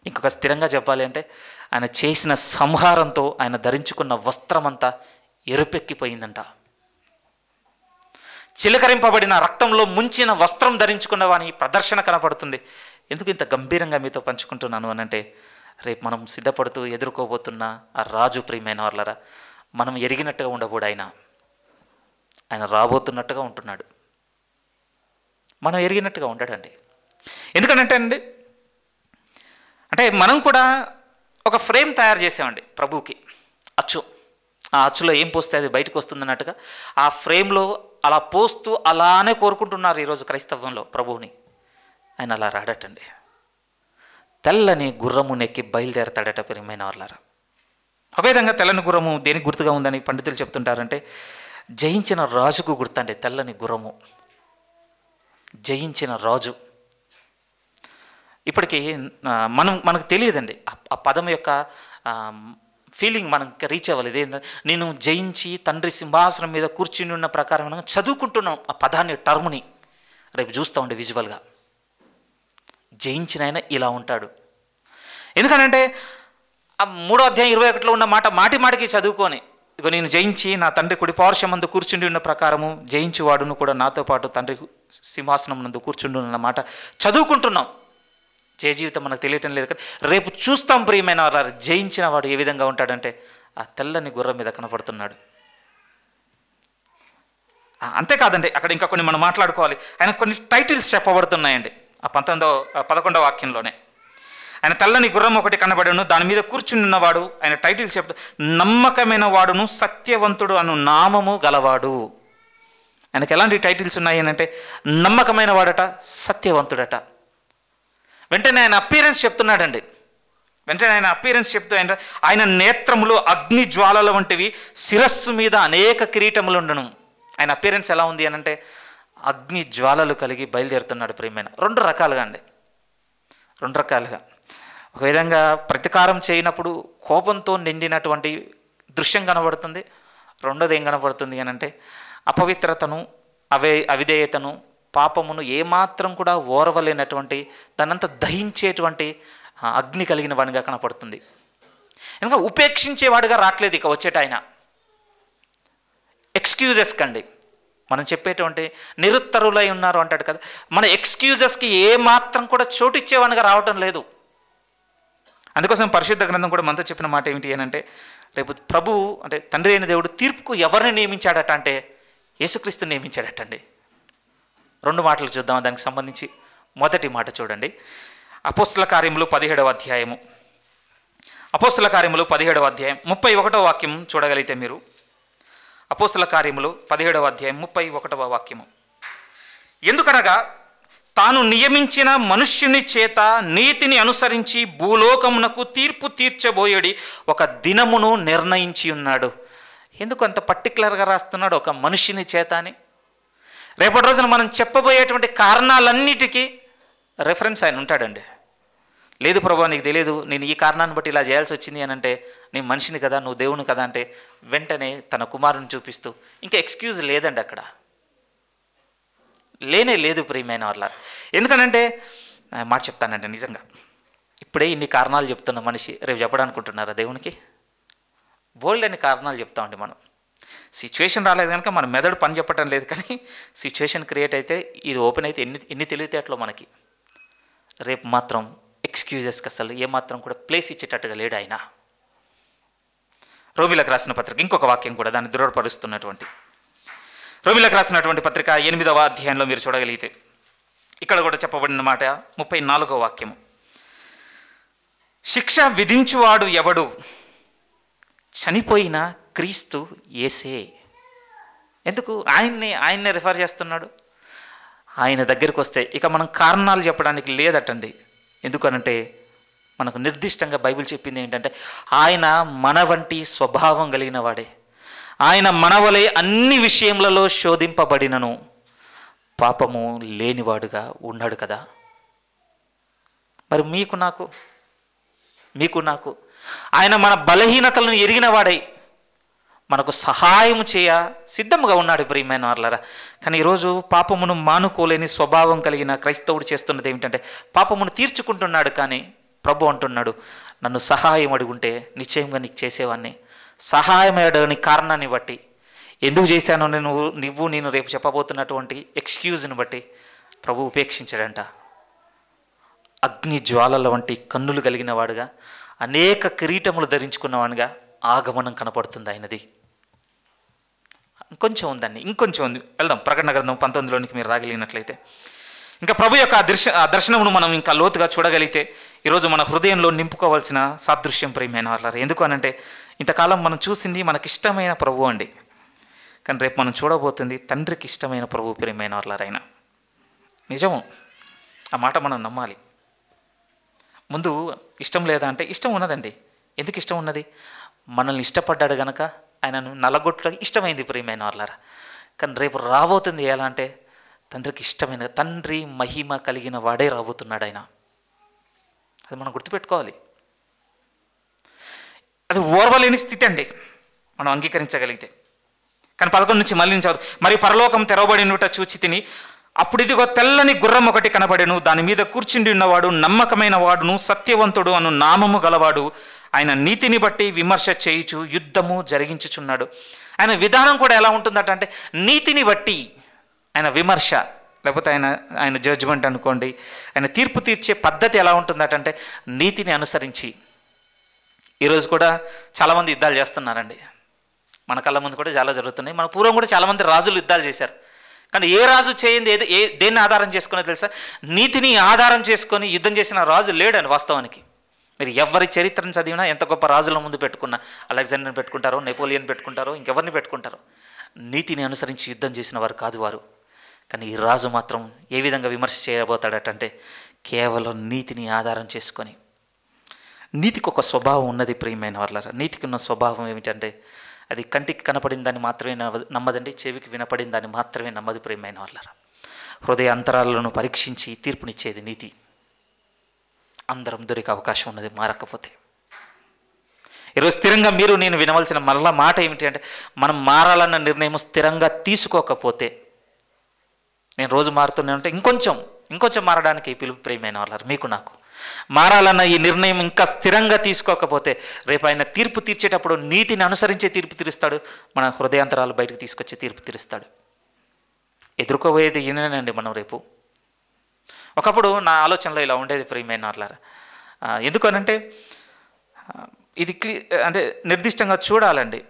ఇంకొక స్థిరంగా చెప్పాలి అంటే ఆయన చేసిన సంహారంతో ఆయన ధరించుకున్న వస్త్రమంతా ఎరుపెక్కిపోయిందంట చిలకరింపబడిన రక్తంలో ముంచిన వస్త్రం ధరించుకున్న వాని ప్రదర్శన కనపడుతుంది ఎందుకు ఇంత గంభీరంగా మీతో పంచుకుంటున్నాను అనంటే రేపు మనం సిద్ధపడుతూ ఎదుర్కోబోతున్న ఆ రాజు ప్రియమైన వాళ్ళరా మనం ఎరిగినట్టుగా ఉండకూడదు ఆయన ఆయన రాబోతున్నట్టుగా ఉంటున్నాడు మనం ఎరిగినట్టుగా ఉండడండి ఎందుకంటే అండి అంటే మనం కూడా ఒక ఫ్రేమ్ తయారు చేసామండి ప్రభువుకి అచ్చు ఆ అచ్చులో ఏం పోస్తే అది బయటకు వస్తుందన్నట్టుగా ఆ ఫ్రేమ్లో అలా పోస్తూ అలానే కోరుకుంటున్నారు ఈరోజు క్రైస్తవంలో ప్రభువుని ఆయన అలా రాడటండి తెల్లని గుర్రము నెక్కి బయలుదేరతాడట ప్రియమైన వాళ్ళారా అదే విధంగా తెల్లని గుర్రము దేనికి గుర్తుగా ఉందని పండితులు చెప్తుంటారంటే జయించిన రాజుకు గుర్తండి తెల్లని గుర్రము జయించిన రాజు ఇప్పటికీ మనం మనకు తెలియదండి ఆ పదం యొక్క ఫీలింగ్ మనం రీచ్ అవ్వలేదు నేను జయించి తండ్రి సింహాసనం మీద కూర్చుని ఉన్న ప్రకారం మనం చదువుకుంటున్నాం ఆ పదాన్ని టర్మ్ని రేపు చూస్తూ ఉండే విజువల్గా జయించిన ఆయన ఇలా ఉంటాడు ఎందుకనంటే ఆ మూడో అధ్యాయం ఇరవై ఒకటిలో ఉన్న మాట మాటి మాటికి చదువుకొని ఇక నేను జయించి నా తండ్రి కుడి పౌరుషమందు కూర్చుండి ఉన్న ప్రకారము వాడును కూడా నాతో పాటు తండ్రి సింహాసనం నందు కూర్చుండు మాట చదువుకుంటున్నాం జయ జీవితం మనకు తెలియటం లేదు కానీ రేపు చూస్తాం ప్రియమైన వారు జయించిన వాడు ఏ విధంగా ఉంటాడంటే ఆ తెల్లని గుర్రం మీద కనపడుతున్నాడు అంతేకాదండి అక్కడ ఇంకా కొన్ని మనం మాట్లాడుకోవాలి ఆయన కొన్ని టైటిల్స్ చెప్పబడుతున్నాయండి ఆ పంతొమ్మిదవ పదకొండవ వాక్యంలోనే ఆయన తెల్లని గుర్రం ఒకటి కనబడను దాని మీద కూర్చుని ఉన్నవాడు ఆయన టైటిల్స్ చెప్తా నమ్మకమైన వాడును సత్యవంతుడు అను నామము గలవాడు ఆయనకు ఎలాంటి టైటిల్స్ ఉన్నాయి అంటే నమ్మకమైన వాడట సత్యవంతుడట వెంటనే ఆయన అపీరెన్స్ చెప్తున్నాడండి వెంటనే ఆయన అపీరెన్స్ చెప్తూ ఆయన ఆయన నేత్రములు అగ్ని జ్వాలల వంటివి శిరస్సు మీద అనేక కిరీటములు ఉండను ఆయన అపీరెన్స్ ఎలా ఉంది అనంటే అగ్ని జ్వాలలు కలిగి బయలుదేరుతున్నాడు ప్రియమైన రెండు రకాలుగా అండి రెండు రకాలుగా ఒక విధంగా ప్రతీకారం చేయనప్పుడు కోపంతో నిండినటువంటి దృశ్యం కనబడుతుంది రెండోది ఏం కనబడుతుంది అనంటే అపవిత్రతను అవే అవిధేయతను పాపమును ఏమాత్రం కూడా ఓరవలేనటువంటి తనంత దహించేటువంటి అగ్ని కలిగిన వాడిగా కనపడుతుంది ఎందుకంటే ఉపేక్షించేవాడుగా రావట్లేదు ఇక వచ్చేట ఆయన ఎక్స్క్యూజెస్ కండి మనం చెప్పేటువంటి నిరుత్తరులై ఉన్నారు అంటాడు కదా మన ఎక్స్క్యూజెస్కి ఏ మాత్రం కూడా చోటిచ్చేవానిగా రావటం లేదు అందుకోసం పరిశుద్ధ గ్రంథం కూడా మనతో చెప్పిన మాట ఏమిటి అంటే రేపు ప్రభు అంటే తండ్రి అయిన దేవుడు తీర్పుకు ఎవరిని నియమించాడట అంటే యేసుక్రీస్తుని నియమించాడటండి రెండు మాటలు చూద్దాం దానికి సంబంధించి మొదటి మాట చూడండి అపోస్తుల కార్యములు పదిహేడవ అధ్యాయము అపోస్తుల కార్యములు పదిహేడవ అధ్యాయం ముప్పై ఒకటవ వాక్యం చూడగలిగితే మీరు అపోస్తుల కార్యములు పదిహేడవ అధ్యాయం ముప్పై ఒకటవ వాక్యము ఎందుకనగా తాను నియమించిన మనుష్యుని చేత నీతిని అనుసరించి భూలోకమునకు తీర్పు తీర్చబోయేడి ఒక దినమును నిర్ణయించి ఉన్నాడు ఎందుకు అంత పర్టికులర్గా రాస్తున్నాడు ఒక మనిషిని చేత అని రేపటి రోజున మనం చెప్పబోయేటువంటి కారణాలన్నిటికీ రెఫరెన్స్ ఆయన ఉంటాడండి లేదు ప్రభావ నీకు తెలియదు నేను ఈ కారణాన్ని బట్టి ఇలా చేయాల్సి వచ్చింది అని అంటే నీ మనిషిని కదా నువ్వు దేవుని కదా అంటే వెంటనే తన కుమారుని చూపిస్తూ ఇంకా ఎక్స్క్యూజ్ లేదండి అక్కడ లేనే లేదు ప్రియమైన వాళ్ళ ఎందుకనంటే మాట చెప్తానండి నిజంగా ఇప్పుడే ఇన్ని కారణాలు చెప్తున్న మనిషి రేపు చెప్పడానుకుంటున్నారా దేవునికి బోల్డ్ అని కారణాలు చెప్తామండి మనం సిచ్యువేషన్ రాలేదు కనుక మన మెదడు పని చెప్పటం లేదు కానీ సిచ్యువేషన్ క్రియేట్ అయితే ఇది ఓపెన్ అయితే ఎన్ని ఎన్ని తెలివితేటలో మనకి రేపు మాత్రం ఎక్స్క్యూజెస్కి అసలు ఏమాత్రం కూడా ప్లేస్ ఇచ్చేటట్టుగా లేడు ఆయన రోమిలకు రాసిన పత్రిక ఇంకొక వాక్యం కూడా దాన్ని దృఢపరుస్తున్నటువంటి రోమిలకు రాసినటువంటి పత్రిక ఎనిమిదవ అధ్యాయంలో మీరు చూడగలిగితే ఇక్కడ కూడా చెప్పబడిన మాట ముప్పై నాలుగో వాక్యము శిక్ష విధించువాడు ఎవడు చనిపోయిన క్రీస్తు ఏసే ఎందుకు ఆయన్ని ఆయన్నే రిఫర్ చేస్తున్నాడు ఆయన దగ్గరికి వస్తే ఇక మనం కారణాలు చెప్పడానికి లేదటండి ఎందుకనంటే మనకు నిర్దిష్టంగా బైబిల్ చెప్పింది ఏంటంటే ఆయన మన వంటి స్వభావం కలిగిన వాడే ఆయన మనవలే అన్ని విషయములలో శోధింపబడినను పాపము లేనివాడుగా ఉన్నాడు కదా మరి మీకు నాకు మీకు నాకు ఆయన మన బలహీనతలను ఎరిగినవాడై మనకు సహాయం చేయ సిద్ధముగా ఉన్నాడు ప్రియమైన వాళ్ళరా కానీ ఈరోజు పాపమును మానుకోలేని స్వభావం కలిగిన క్రైస్తవుడు చేస్తున్నది ఏమిటంటే పాపమును తీర్చుకుంటున్నాడు కానీ ప్రభు అంటున్నాడు నన్ను సహాయం అడుగుంటే నిశ్చయంగా నీకు చేసేవాడిని సహాయం అడగని కారణాన్ని బట్టి ఎందుకు చేశాను నేను నువ్వు నేను రేపు చెప్పబోతున్నటువంటి ఎక్స్క్యూజ్ని బట్టి ప్రభు ఉపేక్షించాడంట అగ్ని జ్వాలల వంటి కన్నులు కలిగిన వాడుగా అనేక కిరీటములు ధరించుకున్నవాడుగా ఆగమనం కనపడుతుంది ఆయనది ఇంకొంచెం ఉందండి ఇంకొంచెం ఉంది వెళ్దాం ప్రకటన గ్రంథం పంతొమ్మిదిలోనికి మీరు రాగలిగినట్లయితే ఇంకా ప్రభు యొక్క ఆ దర్శనమును మనం ఇంకా లోతుగా చూడగలిగితే ఈరోజు మన హృదయంలో నింపుకోవాల్సిన సాదృశ్యం ప్రేమైన వాళ్ళారు ఎందుకు అనంటే ఇంతకాలం మనం చూసింది మనకిష్టమైన ప్రభు అండి కానీ రేపు మనం చూడబోతుంది తండ్రికి ఇష్టమైన ప్రభు ప్రేమైన ఆయన నిజము ఆ మాట మనం నమ్మాలి ముందు ఇష్టం లేదా అంటే ఇష్టం ఉన్నదండి ఎందుకు ఇష్టం ఉన్నది మనల్ని ఇష్టపడ్డాడు గనక ఆయనను నలగొట్టడం ఇష్టమైంది ప్రియమైన వాళ్ళారా కానీ రేపు రాబోతుంది ఎలా అంటే తండ్రికి ఇష్టమైన తండ్రి మహిమ కలిగిన వాడే రాబోతున్నాడు ఆయన అది మనం గుర్తుపెట్టుకోవాలి అది ఓర్వలేని స్థితి అండి మనం అంగీకరించగలిగితే కానీ పదకొండు నుంచి మళ్ళీ చదువు మరి పరలోకం తెరవబడినట చూచి తిని అప్పుడు ఇదిగో తెల్లని గుర్రం ఒకటి కనబడెను దాని మీద కూర్చుండి ఉన్నవాడు నమ్మకమైన వాడును సత్యవంతుడు అను నామము గలవాడు ఆయన నీతిని బట్టి విమర్శ చేయుచు యుద్ధము జరిగించుచున్నాడు ఆయన విధానం కూడా ఎలా ఉంటుందట అంటే నీతిని బట్టి ఆయన విమర్శ లేకపోతే ఆయన ఆయన జడ్జ్మెంట్ అనుకోండి ఆయన తీర్పు తీర్చే పద్ధతి ఎలా అంటే నీతిని అనుసరించి ఈరోజు కూడా చాలామంది యుద్ధాలు చేస్తున్నారండి మన కళ్ళ ముందు కూడా చాలా జరుగుతున్నాయి మన పూర్వం కూడా చాలామంది రాజులు యుద్ధాలు చేశారు కానీ ఏ రాజు చేయింది ఏది ఏ దేన్ని ఆధారం చేసుకునే తెలుసా నీతిని ఆధారం చేసుకొని యుద్ధం చేసిన రాజు లేడని వాస్తవానికి మీరు ఎవరి చరిత్రను చదివినా ఎంత గొప్ప రాజుల ముందు పెట్టుకున్నా అలెగ్జాండర్ని పెట్టుకుంటారో నెపోలియన్ పెట్టుకుంటారో ఇంకెవరిని పెట్టుకుంటారో నీతిని అనుసరించి యుద్ధం చేసిన వారు కాదు వారు కానీ ఈ రాజు మాత్రం ఏ విధంగా విమర్శ చేయబోతాడటంటే కేవలం నీతిని ఆధారం చేసుకొని నీతికి ఒక స్వభావం ఉన్నది ప్రియమైన వాళ్ళారా నీతికి ఉన్న స్వభావం ఏమిటంటే అది కంటికి కనపడిన దాన్ని మాత్రమే నమ్మదండి చెవికి వినపడిన దాన్ని మాత్రమే నమ్మదు ప్రియమైన వాళ్ళారా హృదయ అంతరాలను పరీక్షించి తీర్పునిచ్చేది నీతి అందరం దొరికే అవకాశం ఉన్నది మారకపోతే ఈరోజు స్థిరంగా మీరు నేను వినవలసిన మరలా మాట ఏమిటి అంటే మనం మారాలన్న నిర్ణయం స్థిరంగా తీసుకోకపోతే నేను రోజు మారుతున్నానంటే ఇంకొంచెం ఇంకొంచెం మారడానికి పిలుపు ప్రేమైన వాళ్ళు మీకు నాకు మారాలన్న ఈ నిర్ణయం ఇంకా స్థిరంగా తీసుకోకపోతే రేపు ఆయన తీర్పు తీర్చేటప్పుడు నీతిని అనుసరించే తీర్పు తీరుస్తాడు మన హృదయాంతరాలు బయటకు తీసుకొచ్చే తీర్పు తీరుస్తాడు ఎదుర్కోబోయేది ఈయననండి మనం రేపు ఒకప్పుడు నా ఆలోచనలో ఇలా ఉండేది ప్రియమైన అట్లారా ఎందుకనంటే ఇది క్లీ అంటే నిర్దిష్టంగా చూడాలండి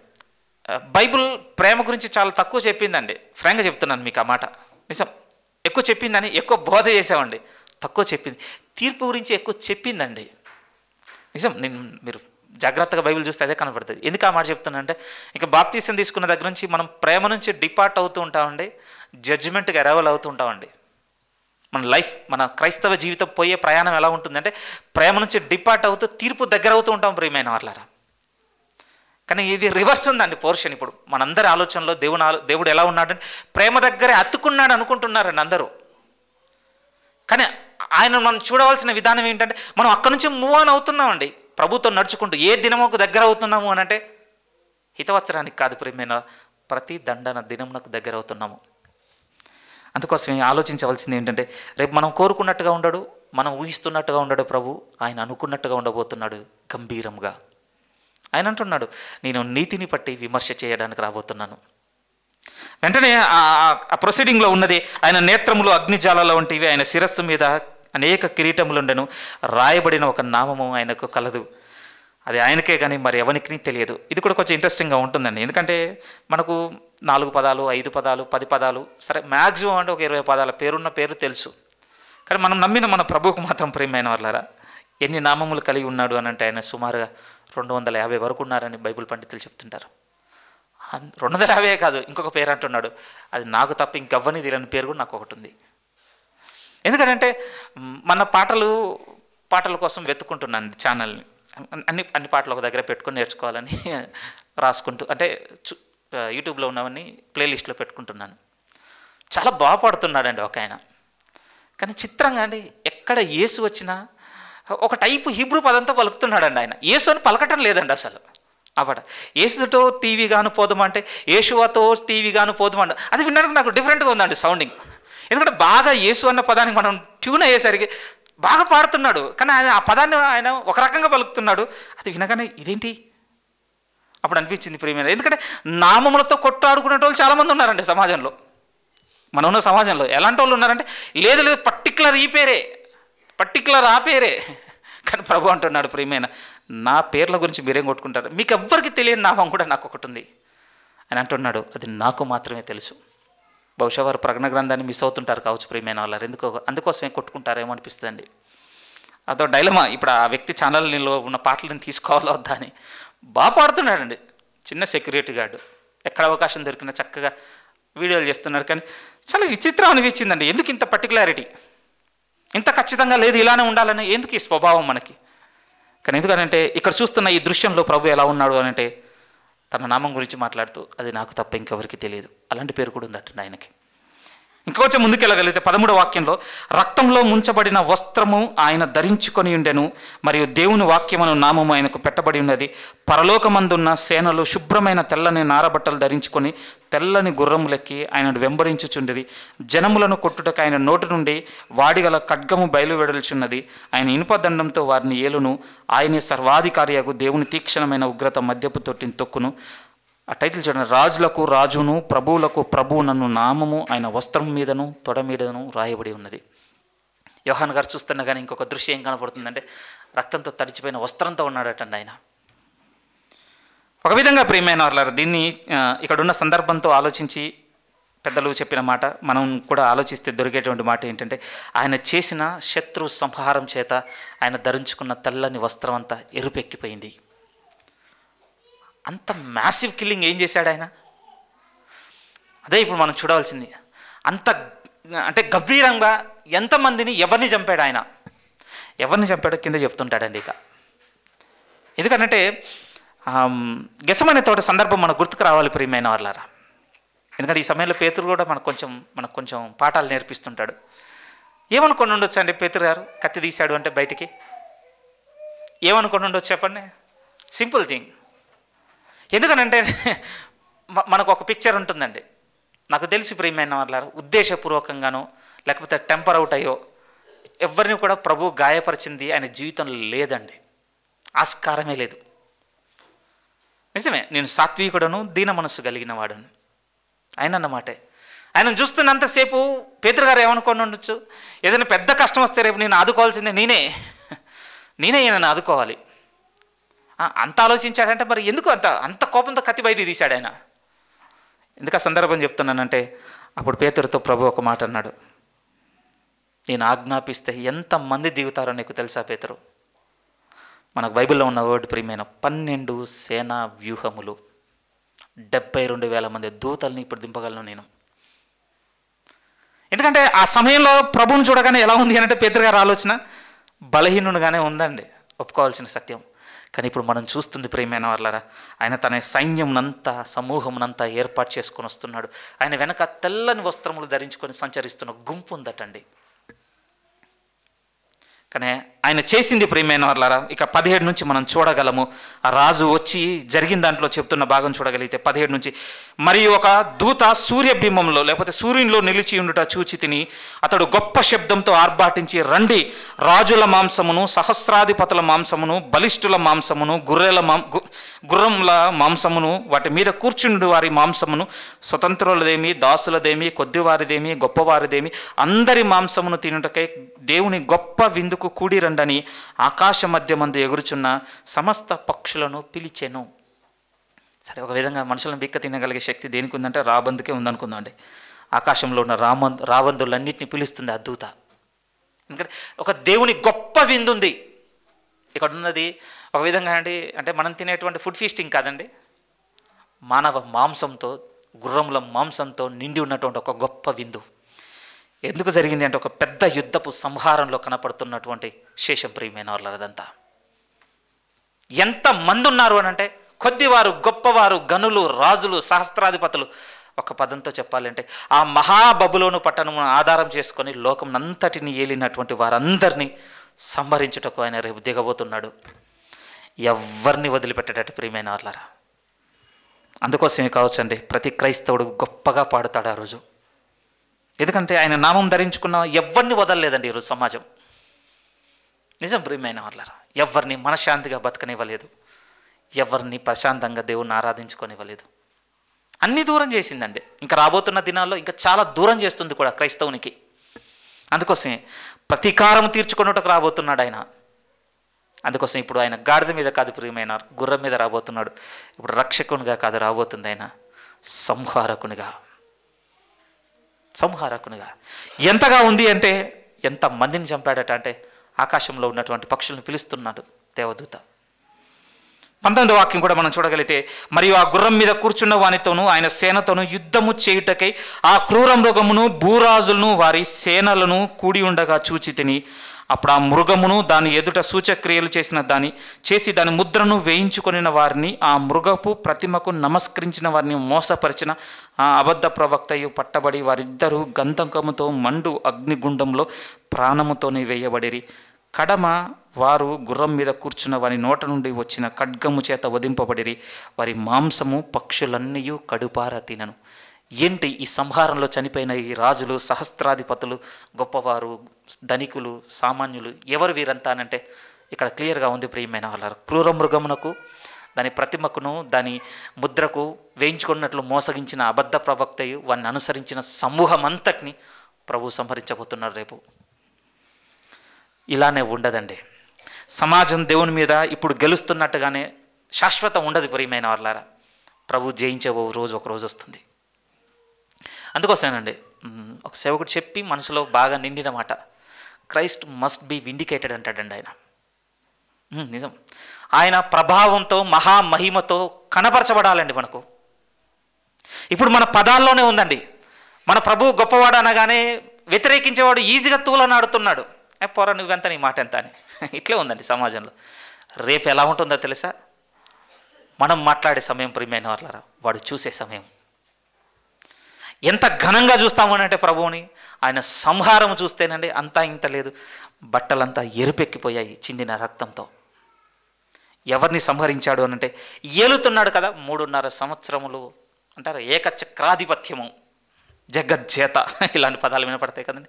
బైబుల్ ప్రేమ గురించి చాలా తక్కువ చెప్పిందండి ఫ్రాంక్గా చెప్తున్నాను మీకు ఆ మాట నిజం ఎక్కువ చెప్పిందని ఎక్కువ బోధ చేసామండి తక్కువ చెప్పింది తీర్పు గురించి ఎక్కువ చెప్పిందండి నిజం నేను మీరు జాగ్రత్తగా బైబిల్ చూస్తే అదే కనబడుతుంది ఎందుకు ఆ మాట చెప్తున్నానంటే ఇంకా బాప్తీసం తీసుకున్న దగ్గర నుంచి మనం ప్రేమ నుంచి డిపార్ట్ అవుతూ ఉంటామండి జడ్జిమెంట్కి ఎరవల్ అవుతూ ఉంటామండి మన లైఫ్ మన క్రైస్తవ జీవితం పోయే ప్రయాణం ఎలా ఉంటుందంటే ప్రేమ నుంచి డిపార్ట్ అవుతూ తీర్పు దగ్గర అవుతూ ఉంటాం ప్రియమైన వాళ్ళారా కానీ ఇది రివర్స్ ఉందండి పోర్షన్ ఇప్పుడు మనందరి ఆలోచనలో దేవుని ఆలో దేవుడు ఎలా ఉన్నాడంటే ప్రేమ దగ్గరే అతుకున్నాడు అనుకుంటున్నారండి అందరూ కానీ ఆయన మనం చూడవలసిన విధానం ఏంటంటే మనం అక్కడి నుంచి మూవ్ ఆన్ అవుతున్నామండి ప్రభుత్వం నడుచుకుంటూ ఏ దినమోకు దగ్గర అవుతున్నాము అనంటే హితవత్సరానికి కాదు ప్రియమైన ప్రతి దండన దినమునకు దగ్గర అవుతున్నాము అందుకోసం ఆలోచించవలసింది ఏంటంటే రేపు మనం కోరుకున్నట్టుగా ఉండడు మనం ఊహిస్తున్నట్టుగా ఉండడు ప్రభు ఆయన అనుకున్నట్టుగా ఉండబోతున్నాడు గంభీరంగా ఆయన అంటున్నాడు నేను నీతిని పట్టి విమర్శ చేయడానికి రాబోతున్నాను వెంటనే ఆ ప్రొసీడింగ్లో ఉన్నది ఆయన నేత్రములు అగ్నిజాలలో వంటివి ఆయన శిరస్సు మీద అనేక కిరీటములుండను రాయబడిన ఒక నామము ఆయనకు కలదు అది ఆయనకే కానీ మరి ఎవరికి తెలియదు ఇది కూడా కొంచెం ఇంట్రెస్టింగ్గా ఉంటుందండి ఎందుకంటే మనకు నాలుగు పదాలు ఐదు పదాలు పది పదాలు సరే మ్యాక్సిమం అంటే ఒక ఇరవై పదాల పేరున్న పేరు తెలుసు కానీ మనం నమ్మిన మన ప్రభువుకు మాత్రం ప్రియమైన వాళ్ళరా ఎన్ని నామములు కలిగి ఉన్నాడు అని అంటే ఆయన సుమారుగా రెండు వందల యాభై వరకు ఉన్నారని బైబుల్ పండితులు చెప్తుంటారు రెండు వందల యాభై కాదు ఇంకొక పేరు అంటున్నాడు అది నాకు తప్ప ఇంకెవ్వని తెలియని పేరు కూడా నాకు ఒకటి ఉంది ఎందుకంటే మన పాటలు పాటల కోసం వెతుక్కుంటున్నాను ఛానల్ని అన్ని అన్ని పాటలు ఒక దగ్గర పెట్టుకొని నేర్చుకోవాలని రాసుకుంటూ అంటే యూట్యూబ్లో ఉన్నవన్నీ ప్లేలిస్ట్లో పెట్టుకుంటున్నాను చాలా బాగుపడుతున్నాడండి ఒక ఆయన కానీ చిత్రంగా అండి ఎక్కడ ఏసు వచ్చినా ఒక టైపు హిబ్రూ పదంతో పలుకుతున్నాడండి ఆయన యేసు అని పలకటం లేదండి అసలు అవడ ఏసుతో టీవీ గాను పోదమంటే యేసువతో టీవీ గాను పోదమంట అది వినడానికి నాకు డిఫరెంట్గా ఉందండి సౌండింగ్ ఎందుకంటే బాగా యేసు అన్న పదానికి మనం ట్యూన్ అయ్యేసరికి బాగా పాడుతున్నాడు కానీ ఆయన ఆ పదాన్ని ఆయన ఒక రకంగా పలుకుతున్నాడు అది వినగానే ఇదేంటి అప్పుడు అనిపించింది ప్రియమైన ఎందుకంటే నామములతో కొట్టాడుకునే వాళ్ళు చాలామంది ఉన్నారండి సమాజంలో మనం ఉన్న సమాజంలో ఎలాంటి వాళ్ళు ఉన్నారంటే లేదు లేదు పర్టికులర్ ఈ పేరే పర్టికులర్ ఆ పేరే కానీ ప్రభు అంటున్నాడు ప్రియమైన నా పేర్ల గురించి మీరేం కొట్టుకుంటారు మీకు ఎవ్వరికి తెలియని నామం కూడా నాకు ఒకటి ఉంది అని అంటున్నాడు అది నాకు మాత్రమే తెలుసు బహుశా వారు ప్రకటన గ్రంథాన్ని మిస్ అవుతుంటారు కావచ్చు ప్రియమైన వాళ్ళు ఎందుకో అందుకోసమే కొట్టుకుంటారేమో అనిపిస్తుందండి అదో డైలమా ఇప్పుడు ఆ వ్యక్తి ఛానల్ నీళ్ళు ఉన్న పాటలను తీసుకోవాలో వద్దా అని బాగా పాడుతున్నాడండి చిన్న సెక్యూరిటీ గార్డు ఎక్కడ అవకాశం దొరికినా చక్కగా వీడియోలు చేస్తున్నారు కానీ చాలా విచిత్రం అనిపించిందండి ఎందుకు ఇంత పర్టికులారిటీ ఇంత ఖచ్చితంగా లేదు ఇలానే ఉండాలని ఎందుకు ఈ స్వభావం మనకి కానీ ఎందుకనంటే ఇక్కడ చూస్తున్న ఈ దృశ్యంలో ప్రభు ఎలా ఉన్నాడు అనంటే తన నామం గురించి మాట్లాడుతూ అది నాకు తప్ప ఇంకెవరికి తెలియదు అలాంటి పేరు కూడా ఉందట ఆయనకి ఇంకొంచెం ముందుకెళ్ళగలిగితే పదమూడు వాక్యంలో రక్తంలో ముంచబడిన వస్త్రము ఆయన ధరించుకొని ఉండెను మరియు దేవుని వాక్యమును నామము ఆయనకు పెట్టబడి ఉన్నది పరలోకమందున్న సేనలు శుభ్రమైన తెల్లని నారబట్టలు ధరించుకొని తెల్లని గుర్రములెక్కి ఆయనను వెంబడించుచుండిరి జనములను కొట్టుటకు ఆయన నోటు నుండి వాడిగల ఖడ్గము బయలువెడల్చున్నది ఆయన ఇనుపదండంతో వారిని ఏలును ఆయనే సర్వాధికారియకు దేవుని తీక్షణమైన ఉగ్రత మద్యపు తొట్టిని తొక్కును ఆ టైటిల్ చూడండి రాజులకు రాజును ప్రభువులకు ప్రభువు నన్ను నామము ఆయన వస్త్రం మీదను తొడ మీదను రాయబడి ఉన్నది యోహాన్ గారు చూస్తున్నా కానీ ఇంకొక దృశ్యం కనపడుతుందంటే రక్తంతో తడిచిపోయిన వస్త్రంతో ఉన్నాడటండి ఆయన ఒక విధంగా ప్రియమైన వాళ్ళారు దీన్ని ఇక్కడున్న సందర్భంతో ఆలోచించి పెద్దలు చెప్పిన మాట మనం కూడా ఆలోచిస్తే దొరికేటువంటి మాట ఏంటంటే ఆయన చేసిన శత్రు సంహారం చేత ఆయన ధరించుకున్న తెల్లని వస్త్రం అంతా ఎరుపెక్కిపోయింది అంత మ్యాసివ్ కిల్లింగ్ ఏం చేశాడు ఆయన అదే ఇప్పుడు మనం చూడవలసింది అంత అంటే గంభీరంగా ఎంతమందిని ఎవరిని చంపాడు ఆయన ఎవరిని చంపాడో కింద చెప్తుంటాడండి ఇక ఎందుకంటే గెసమనే తోట సందర్భం మనకు గుర్తుకు రావాలి ప్రియమైన వాళ్ళారా ఎందుకంటే ఈ సమయంలో పేతురు కూడా మనకు కొంచెం మనకు కొంచెం పాఠాలు నేర్పిస్తుంటాడు ఏమనుకొని ఉండొచ్చు అండి పేతురు గారు కత్తి తీశాడు అంటే బయటికి ఏమనుకొని ఉండొచ్చు చెప్పండి సింపుల్ థింగ్ ఎందుకనంటే మనకు ఒక పిక్చర్ ఉంటుందండి నాకు తెలిసి ప్రియమైన వాళ్ళు ఉద్దేశపూర్వకంగానో లేకపోతే టెంపర్ అవుట్ అయ్యో ఎవరిని కూడా ప్రభు గాయపరిచింది ఆయన జీవితంలో లేదండి ఆస్కారమే లేదు నిజమే నేను సాత్వికుడను దీన మనస్సు కలిగిన వాడను ఆయన అన్నమాటే ఆయన చూస్తున్నంతసేపు పేదరు గారు ఏమనుకొని ఉండొచ్చు ఏదైనా పెద్ద కష్టం వస్తే రేపు నేను ఆదుకోవాల్సిందే నేనే నేనే ఈయనను ఆదుకోవాలి అంత ఆలోచించాడంటే మరి ఎందుకు అంత అంత కోపంతో కత్తి బయట తీశాడు ఆయన ఎందుక సందర్భం చెప్తున్నానంటే అప్పుడు పేతురితో ప్రభు ఒక మాట అన్నాడు నేను ఆజ్ఞాపిస్తే ఎంతమంది దిగుతారో నీకు తెలుసా పేతురు మనకు బైబిల్లో ఉన్న వర్డ్ ప్రియమైన పన్నెండు సేనా వ్యూహములు డెబ్బై రెండు వేల మంది దూతల్ని ఇప్పుడు దింపగలను నేను ఎందుకంటే ఆ సమయంలో ప్రభువుని చూడగానే ఎలా ఉంది అంటే పేదరు గారు ఆలోచన బలహీనుడుగానే ఉందండి ఒప్పుకోవాల్సిన సత్యం కానీ ఇప్పుడు మనం చూస్తుంది ప్రేమైన వాళ్ళరా ఆయన తన సైన్యంనంతా సమూహంనంతా ఏర్పాటు చేసుకొని వస్తున్నాడు ఆయన వెనక తెల్లని వస్త్రములు ధరించుకొని సంచరిస్తున్న గుంపు ఉందటండి కానీ ఆయన చేసింది ప్రేమైన వర్లారా ఇక పదిహేడు నుంచి మనం చూడగలము ఆ రాజు వచ్చి జరిగిన దాంట్లో చెప్తున్న భాగం చూడగలిగితే పదిహేడు నుంచి మరి ఒక దూత సూర్యబింబంలో లేకపోతే సూర్యునిలో నిలిచి ఉండుట చూచి తిని అతడు గొప్ప శబ్దంతో ఆర్భాటించి రండి రాజుల మాంసమును సహస్రాధిపతుల మాంసమును బలిష్ఠుల మాంసమును గుర్రెల మాం గుర్రంల మాంసమును వాటి మీద కూర్చుండు వారి మాంసమును స్వతంత్రులదేమి దాసులదేమి కొద్దివారిదేమి గొప్పవారిదేమి అందరి మాంసమును తినుటకై దేవుని గొప్ప విందుకు కూడిర అని ఆకాశ మధ్య మందు ఎగురుచున్న సమస్త పక్షులను పిలిచెను సరే ఒక విధంగా మనుషులను బిక్క తినగలిగే శక్తి దేనికి ఉందంటే రాబందుకే ఉందనుకుందండి ఆకాశంలో ఉన్న రామం రాబందులన్నింటినీ పిలుస్తుంది ఆ దూత ఎందుకంటే ఒక దేవుని గొప్ప విందుంది ఇక్కడ ఉన్నది ఒక విధంగా అండి అంటే మనం తినేటువంటి ఫుడ్ ఫీస్టింగ్ కాదండి మానవ మాంసంతో గుర్రముల మాంసంతో నిండి ఉన్నటువంటి ఒక గొప్ప విందు ఎందుకు జరిగింది అంటే ఒక పెద్ద యుద్ధపు సంహారంలో కనపడుతున్నటువంటి శేషం శేషప్రియమైనవర్లదంతా ఎంతమంది ఉన్నారు అని అంటే కొద్దివారు గొప్పవారు గనులు రాజులు సహస్రాధిపతులు ఒక పదంతో చెప్పాలంటే ఆ మహాబబులోను పట్టణమును ఆధారం చేసుకొని అంతటిని ఏలినటువంటి వారందరినీ సంహరించుటకు ఆయన రేపు దిగబోతున్నాడు ఎవరిని వదిలిపెట్టేటట్టు ప్రియమైన వాళ్ళరా అందుకోసమే కావచ్చండి ప్రతి క్రైస్తవుడు గొప్పగా పాడుతాడు ఆ రోజు ఎందుకంటే ఆయన నామం ధరించుకున్న ఎవరిని వదలలేదండి ఈరోజు సమాజం నిజం ప్రియమైన వాళ్ళరా ఎవరిని మనశ్శాంతిగా బతకనివ్వలేదు ఎవరిని ప్రశాంతంగా దేవుణ్ణి ఆరాధించుకొనివ్వలేదు అన్ని దూరం చేసిందండి ఇంకా రాబోతున్న దినాల్లో ఇంకా చాలా దూరం చేస్తుంది కూడా క్రైస్తవునికి అందుకోసం ప్రతీకారం తీర్చుకున్నట్టుకు రాబోతున్నాడు ఆయన అందుకోసం ఇప్పుడు ఆయన గాడిద మీద కాదు ప్రియమైన గుర్రం మీద రాబోతున్నాడు ఇప్పుడు రక్షకునిగా కాదు రాబోతుంది ఆయన సంహారకునిగా సంహారకునిగా ఎంతగా ఉంది అంటే ఎంత మందిని చంపాడట అంటే ఆకాశంలో ఉన్నటువంటి పక్షులను పిలుస్తున్నాడు దేవదూత పంతొమ్మిదో వాక్యం కూడా మనం చూడగలిగితే మరియు ఆ గుర్రం మీద కూర్చున్న వానితోనూ ఆయన సేనతోను యుద్ధము చేయుటకై ఆ క్రూర మృగమును భూరాజులను వారి సేనలను కూడి ఉండగా చూచి తిని అప్పుడు ఆ మృగమును దాని ఎదుట సూచక్రియలు చేసిన దాని చేసి దాని ముద్రను వేయించుకొనిన వారిని ఆ మృగపు ప్రతిమకు నమస్కరించిన వారిని మోసపరిచిన ఆ అబద్ధ ప్రవక్తయు పట్టబడి వారిద్దరూ గంధకముతో మండు అగ్నిగుండంలో ప్రాణముతోనే వేయబడిరి కడమ వారు గుర్రం మీద కూర్చున్న వారి నోట నుండి వచ్చిన ఖడ్గము చేత వధింపబడిరి వారి మాంసము పక్షులన్నీ కడుపార తినను ఏంటి ఈ సంహారంలో చనిపోయిన ఈ రాజులు సహస్రాధిపతులు గొప్పవారు ధనికులు సామాన్యులు ఎవరు వీరంతా అనంటే ఇక్కడ క్లియర్గా ఉంది ప్రియమైన వాళ్ళ క్రూర మృగమునకు దాని ప్రతిమకును దాని ముద్రకు వేయించుకున్నట్లు మోసగించిన అబద్ధ ప్రవక్తయు వాన్ని అనుసరించిన సమూహం అంతటిని ప్రభు సంహరించబోతున్నారు రేపు ఇలానే ఉండదండి సమాజం దేవుని మీద ఇప్పుడు గెలుస్తున్నట్టుగానే శాశ్వతం ఉండదు ప్రియమైన వాళ్ళారా ప్రభు జయించే ఓ రోజు ఒక రోజు వస్తుంది అందుకోసమేనండి ఒక సేవకుడు చెప్పి మనసులో బాగా నిండిన మాట క్రైస్ట్ మస్ట్ బి విండికేటెడ్ అంటాడండి ఆయన నిజం ఆయన ప్రభావంతో మహామహిమతో కనపరచబడాలండి మనకు ఇప్పుడు మన పదాల్లోనే ఉందండి మన ప్రభు గొప్పవాడు అనగానే వ్యతిరేకించేవాడు ఈజీగా తూలనాడుతున్నాడు పొర పోరా నువ్వెంత నీ మాట ఎంత అని ఇట్లే ఉందండి సమాజంలో రేపు ఎలా ఉంటుందో తెలుసా మనం మాట్లాడే సమయం ప్రియమైన వాళ్ళరా వాడు చూసే సమయం ఎంత ఘనంగా చూస్తామనంటే ప్రభువుని ఆయన సంహారం చూస్తేనండి అంతా ఇంత లేదు బట్టలంతా ఎరుపెక్కిపోయాయి చిందిన రక్తంతో ఎవరిని సంహరించాడు అనంటే ఏలుతున్నాడు కదా మూడున్నర సంవత్సరములు అంటారు ఏకచక్రాధిపత్యము జగజ్జేత ఇలాంటి పదాలు వినపడతాయి కదండి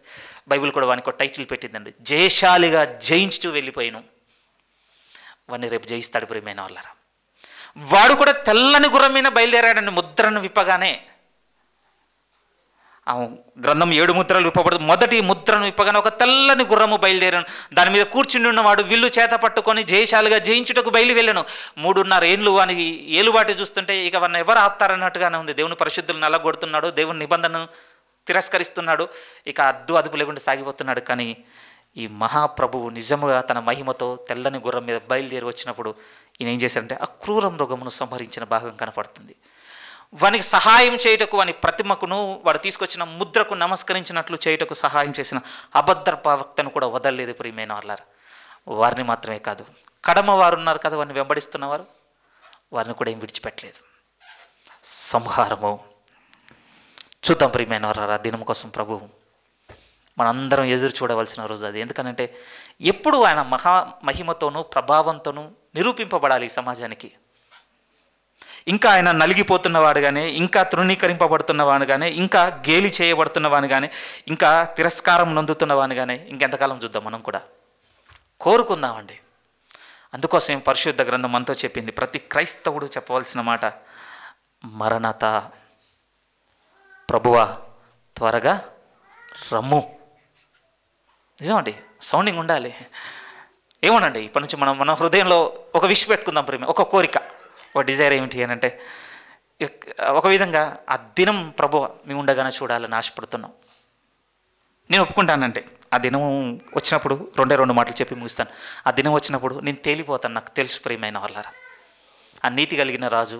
బైబిల్ కూడా వానికి టైటిల్ పెట్టిందండి జయశాలిగా జయించుతూ వెళ్ళిపోయాను వాడిని రేపు జయిస్తాడు ప్రేమైన వాళ్ళరా వాడు కూడా తెల్లని గుర్రం మీద బయలుదేరాడండి ముద్రను విప్పగానే గ్రంథం ఏడు ముద్రలు విప్పబడుతుంది మొదటి ముద్రను విప్పగానే ఒక తెల్లని గుర్రము బయలుదేరాను దాని మీద కూర్చుని ఉన్నవాడు విల్లు చేత పట్టుకొని జయశాలుగా జయించుటకు బయలు వెళ్ళాను మూడున్నర ఏళ్ళు అని ఏలుబాటు చూస్తుంటే ఇక వాళ్ళని ఎవరు ఆపుతారన్నట్టుగానే ఉంది దేవుని పరిశుద్ధులు నల్లగొడుతున్నాడు దేవుని నిబంధనను తిరస్కరిస్తున్నాడు ఇక అద్దు అదుపు లేకుండా సాగిపోతున్నాడు కానీ ఈ మహాప్రభువు నిజముగా తన మహిమతో తెల్లని గుర్రం మీద బయలుదేరి వచ్చినప్పుడు ఈయన ఏం చేశారంటే అక్రూర మృగమును సంహరించిన భాగం కనపడుతుంది వానికి సహాయం చేయుటకు వాని ప్రతిమకును వాడు తీసుకొచ్చిన ముద్రకు నమస్కరించినట్లు చేయుటకు సహాయం చేసిన అభద్ర ప్రవక్తను కూడా వదలలేదు ప్రియమైన వాళ్ళారు వారిని మాత్రమే కాదు కడమ వారు ఉన్నారు కదా వారిని వెంబడిస్తున్నవారు వారిని కూడా ఏం విడిచిపెట్టలేదు సంహారము చూద్దాం ప్రియమైన వారు ఆ దినం కోసం ప్రభువు మనందరం ఎదురు చూడవలసిన రోజు అది ఎందుకనంటే ఎప్పుడు ఆయన మహా మహిమతోనూ ప్రభావంతోనూ నిరూపింపబడాలి ఈ సమాజానికి ఇంకా ఆయన కానీ ఇంకా కానీ ఇంకా గేలి కానీ ఇంకా తిరస్కారం కానీ ఇంకెంతకాలం చూద్దాం మనం కూడా కోరుకుందామండి అందుకోసం పరిశుద్ధ గ్రంథం మనతో చెప్పింది ప్రతి క్రైస్తవుడు చెప్పవలసిన మాట మరణత ప్రభువా త్వరగా రమ్ము నిజమండి సౌండింగ్ ఉండాలి ఏమోనండి ఇప్పటి నుంచి మనం మన హృదయంలో ఒక విష్ పెట్టుకుందాం ప్రేమ ఒక కోరిక ఒక డిజైర్ ఏమిటి అని అంటే ఒక విధంగా ఆ దినం ప్రభు మేము ఉండగానే చూడాలని ఆశపడుతున్నాం నేను ఒప్పుకుంటానంటే ఆ దినం వచ్చినప్పుడు రెండే రెండు మాటలు చెప్పి ముగిస్తాను ఆ దినం వచ్చినప్పుడు నేను తేలిపోతాను నాకు తెలుసు ప్రియమైన వాళ్ళరా ఆ నీతి కలిగిన రాజు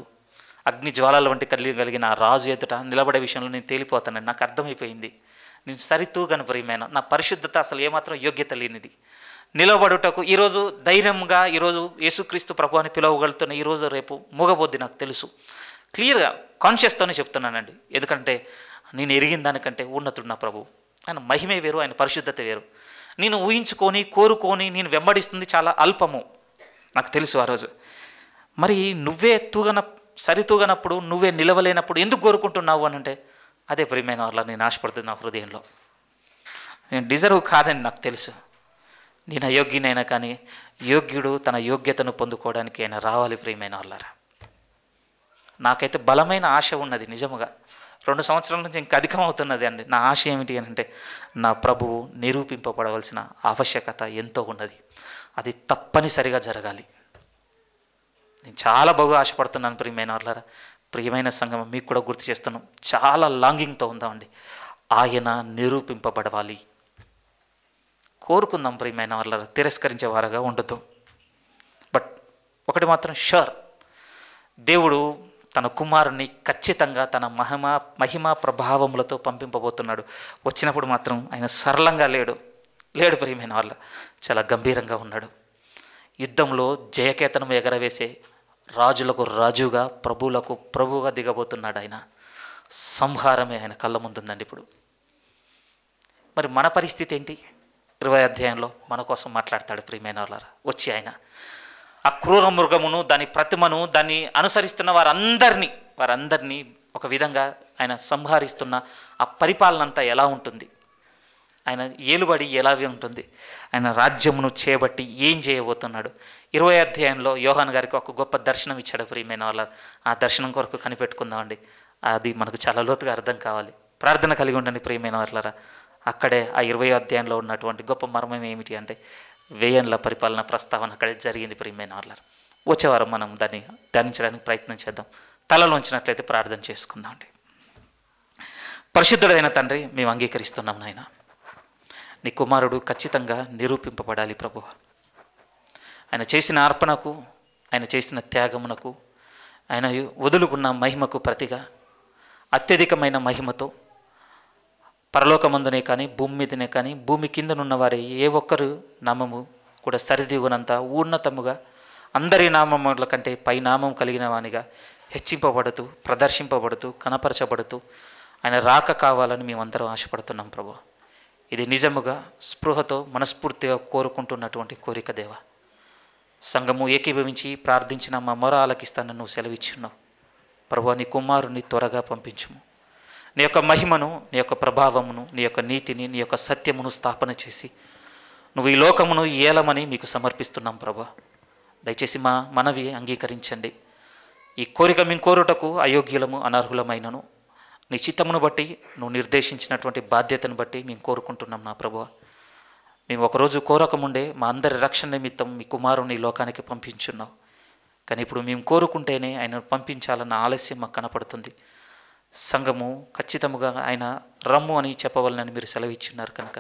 అగ్ని జ్వాలాల వంటి కలిగి కలిగిన ఆ రాజు ఎదుట నిలబడే విషయంలో నేను తేలిపోతానని నాకు అర్థమైపోయింది నేను సరితూగను ప్రియమైన నా పరిశుద్ధత అసలు ఏమాత్రం యోగ్యత లేనిది నిలబడుటకు ఈరోజు ధైర్యంగా ఈరోజు యేసుక్రీస్తు ప్రభు అని పిలవగలుగుతున్న ఈరోజు రేపు మూగబోద్ది నాకు తెలుసు క్లియర్గా కాన్షియస్తోనే చెప్తున్నానండి ఎందుకంటే నేను ఎరిగిన దానికంటే ఉన్నతుడు నా ప్రభు ఆయన మహిమే వేరు ఆయన పరిశుద్ధత వేరు నేను ఊహించుకొని కోరుకొని నేను వెంబడిస్తుంది చాలా అల్పము నాకు తెలుసు ఆ రోజు మరి నువ్వే తూగన సరితూగనప్పుడు నువ్వే నిలవలేనప్పుడు ఎందుకు కోరుకుంటున్నావు అని అంటే అదే ప్రియమైన వాళ్ళ నేను ఆశపడుతుంది నా హృదయంలో నేను డిజర్వ్ కాదని నాకు తెలుసు నేను అయోగ్యనైనా కానీ యోగ్యుడు తన యోగ్యతను పొందుకోవడానికి ఆయన రావాలి ప్రియమైన వాళ్ళారా నాకైతే బలమైన ఆశ ఉన్నది నిజముగా రెండు సంవత్సరాల నుంచి ఇంకా అధికమవుతున్నది అండి నా ఆశ ఏమిటి అని అంటే నా ప్రభువు నిరూపింపబడవలసిన ఆవశ్యకత ఎంతో ఉన్నది అది తప్పనిసరిగా జరగాలి నేను చాలా బాగా ఆశపడుతున్నాను ప్రియమైన వాళ్ళారా ప్రియమైన సంఘం మీకు కూడా గుర్తు చేస్తున్నాం చాలా లాంగింగ్తో ఉందామండి ఆయన నిరూపింపబడవాలి కోరుకుందాం ప్రియమైన వాళ్ళ తిరస్కరించేవారుగా ఉండదు బట్ ఒకటి మాత్రం షూర్ దేవుడు తన కుమారుని ఖచ్చితంగా తన మహిమ మహిమ ప్రభావములతో పంపింపబోతున్నాడు వచ్చినప్పుడు మాత్రం ఆయన సరళంగా లేడు లేడు ప్రియమైన వాళ్ళ చాలా గంభీరంగా ఉన్నాడు యుద్ధంలో జయకేతనం ఎగరవేసే రాజులకు రాజుగా ప్రభువులకు ప్రభువుగా దిగబోతున్నాడు ఆయన సంహారమే ఆయన కళ్ళ ముందుందండి ఇప్పుడు మరి మన పరిస్థితి ఏంటి ఇరవై అధ్యాయంలో మన కోసం మాట్లాడతాడు ప్రియమైన వచ్చి ఆయన ఆ క్రూర మృగమును దాని ప్రతిమను దాన్ని అనుసరిస్తున్న వారందరినీ వారందరినీ ఒక విధంగా ఆయన సంహరిస్తున్న ఆ పరిపాలన అంతా ఎలా ఉంటుంది ఆయన ఏలుబడి ఎలాగే ఉంటుంది ఆయన రాజ్యమును చేపట్టి ఏం చేయబోతున్నాడు ఇరవై అధ్యాయంలో యోహాన్ గారికి ఒక గొప్ప దర్శనం ఇచ్చాడు ప్రియమైన వాళ్ళ ఆ దర్శనం కొరకు కనిపెట్టుకుందామండి అది మనకు చాలా లోతుగా అర్థం కావాలి ప్రార్థన కలిగి ఉండండి ప్రియమైన వాళ్ళరా అక్కడే ఆ ఇరవై అధ్యాయంలో ఉన్నటువంటి గొప్ప మర్మం ఏమిటి అంటే వేయన్ల పరిపాలన ప్రస్తావన అక్కడే జరిగింది ప్రియమైన ఆర్లర్ వచ్చేవారం మనం దాన్ని ధ్యానించడానికి ప్రయత్నం చేద్దాం తలలో ఉంచినట్లయితే ప్రార్థన చేసుకుందాం అండి పరిశుద్ధుడైన తండ్రి మేము అంగీకరిస్తున్నాం నాయన నీ కుమారుడు ఖచ్చితంగా నిరూపింపబడాలి ప్రభు ఆయన చేసిన అర్పణకు ఆయన చేసిన త్యాగమునకు ఆయన వదులుకున్న మహిమకు ప్రతిగా అత్యధికమైన మహిమతో పరలోకమందునే కానీ భూమి మీదనే కానీ భూమి కిందనున్న వారి ఏ ఒక్కరు నామము కూడా సరిదిగునంత ఉన్నతముగా అందరి నామముల కంటే పైనామం కలిగిన వానిగా హెచ్చింపబడుతూ ప్రదర్శింపబడుతూ కనపరచబడుతూ ఆయన రాక కావాలని మేమందరం ఆశపడుతున్నాం ప్రభు ఇది నిజముగా స్పృహతో మనస్ఫూర్తిగా కోరుకుంటున్నటువంటి కోరిక దేవ సంఘము ఏకీభవించి ప్రార్థించిన మా మొర ఆలకిస్తానని నువ్వు సెలవిచ్చున్నావు ప్రభు నీ కుమారుని త్వరగా పంపించుము నీ యొక్క మహిమను నీ యొక్క ప్రభావమును నీ యొక్క నీతిని నీ యొక్క సత్యమును స్థాపన చేసి నువ్వు ఈ లోకమును ఏలమని మీకు సమర్పిస్తున్నాం ప్రభా దయచేసి మా మనవి అంగీకరించండి ఈ కోరిక మేము కోరుటకు అయోగ్యులము అనర్హులమైనను నీ చిత్తమును బట్టి నువ్వు నిర్దేశించినటువంటి బాధ్యతను బట్టి మేము కోరుకుంటున్నాం నా ప్రభు మేము ఒకరోజు కోరకముండే మా అందరి రక్షణ నిమిత్తం మీ కుమారుని లోకానికి పంపించున్నావు కానీ ఇప్పుడు మేము కోరుకుంటేనే ఆయన పంపించాలన్న ఆలస్యం మాకు కనపడుతుంది సంఘము ఖచ్చితముగా ఆయన రమ్ము అని చెప్పవలనని మీరు సెలవిచ్చున్నారు కనుక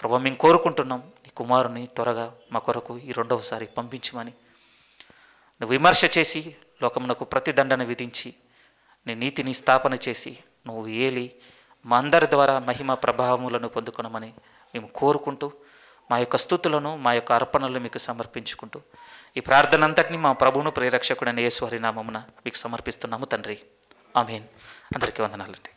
ప్రభా మేము కోరుకుంటున్నాం నీ కుమారుని త్వరగా మా కొరకు ఈ రెండవసారి పంపించమని నువ్వు విమర్శ చేసి లోకమునకు ప్రతిదండన విధించి నీ నీతిని స్థాపన చేసి నువ్వు ఏలి మా అందరి ద్వారా మహిమ ప్రభావములను పొందుకునమని మేము కోరుకుంటూ మా యొక్క స్థుతులను మా యొక్క అర్పణలు మీకు సమర్పించుకుంటూ ఈ ప్రార్థన అంతటినీ మా ప్రభువును ప్రేరక్షకుడైన యేశ్వరి నామమున మీకు సమర్పిస్తున్నాము తండ్రి ఆమెన్ అందరికీ వందనాలండి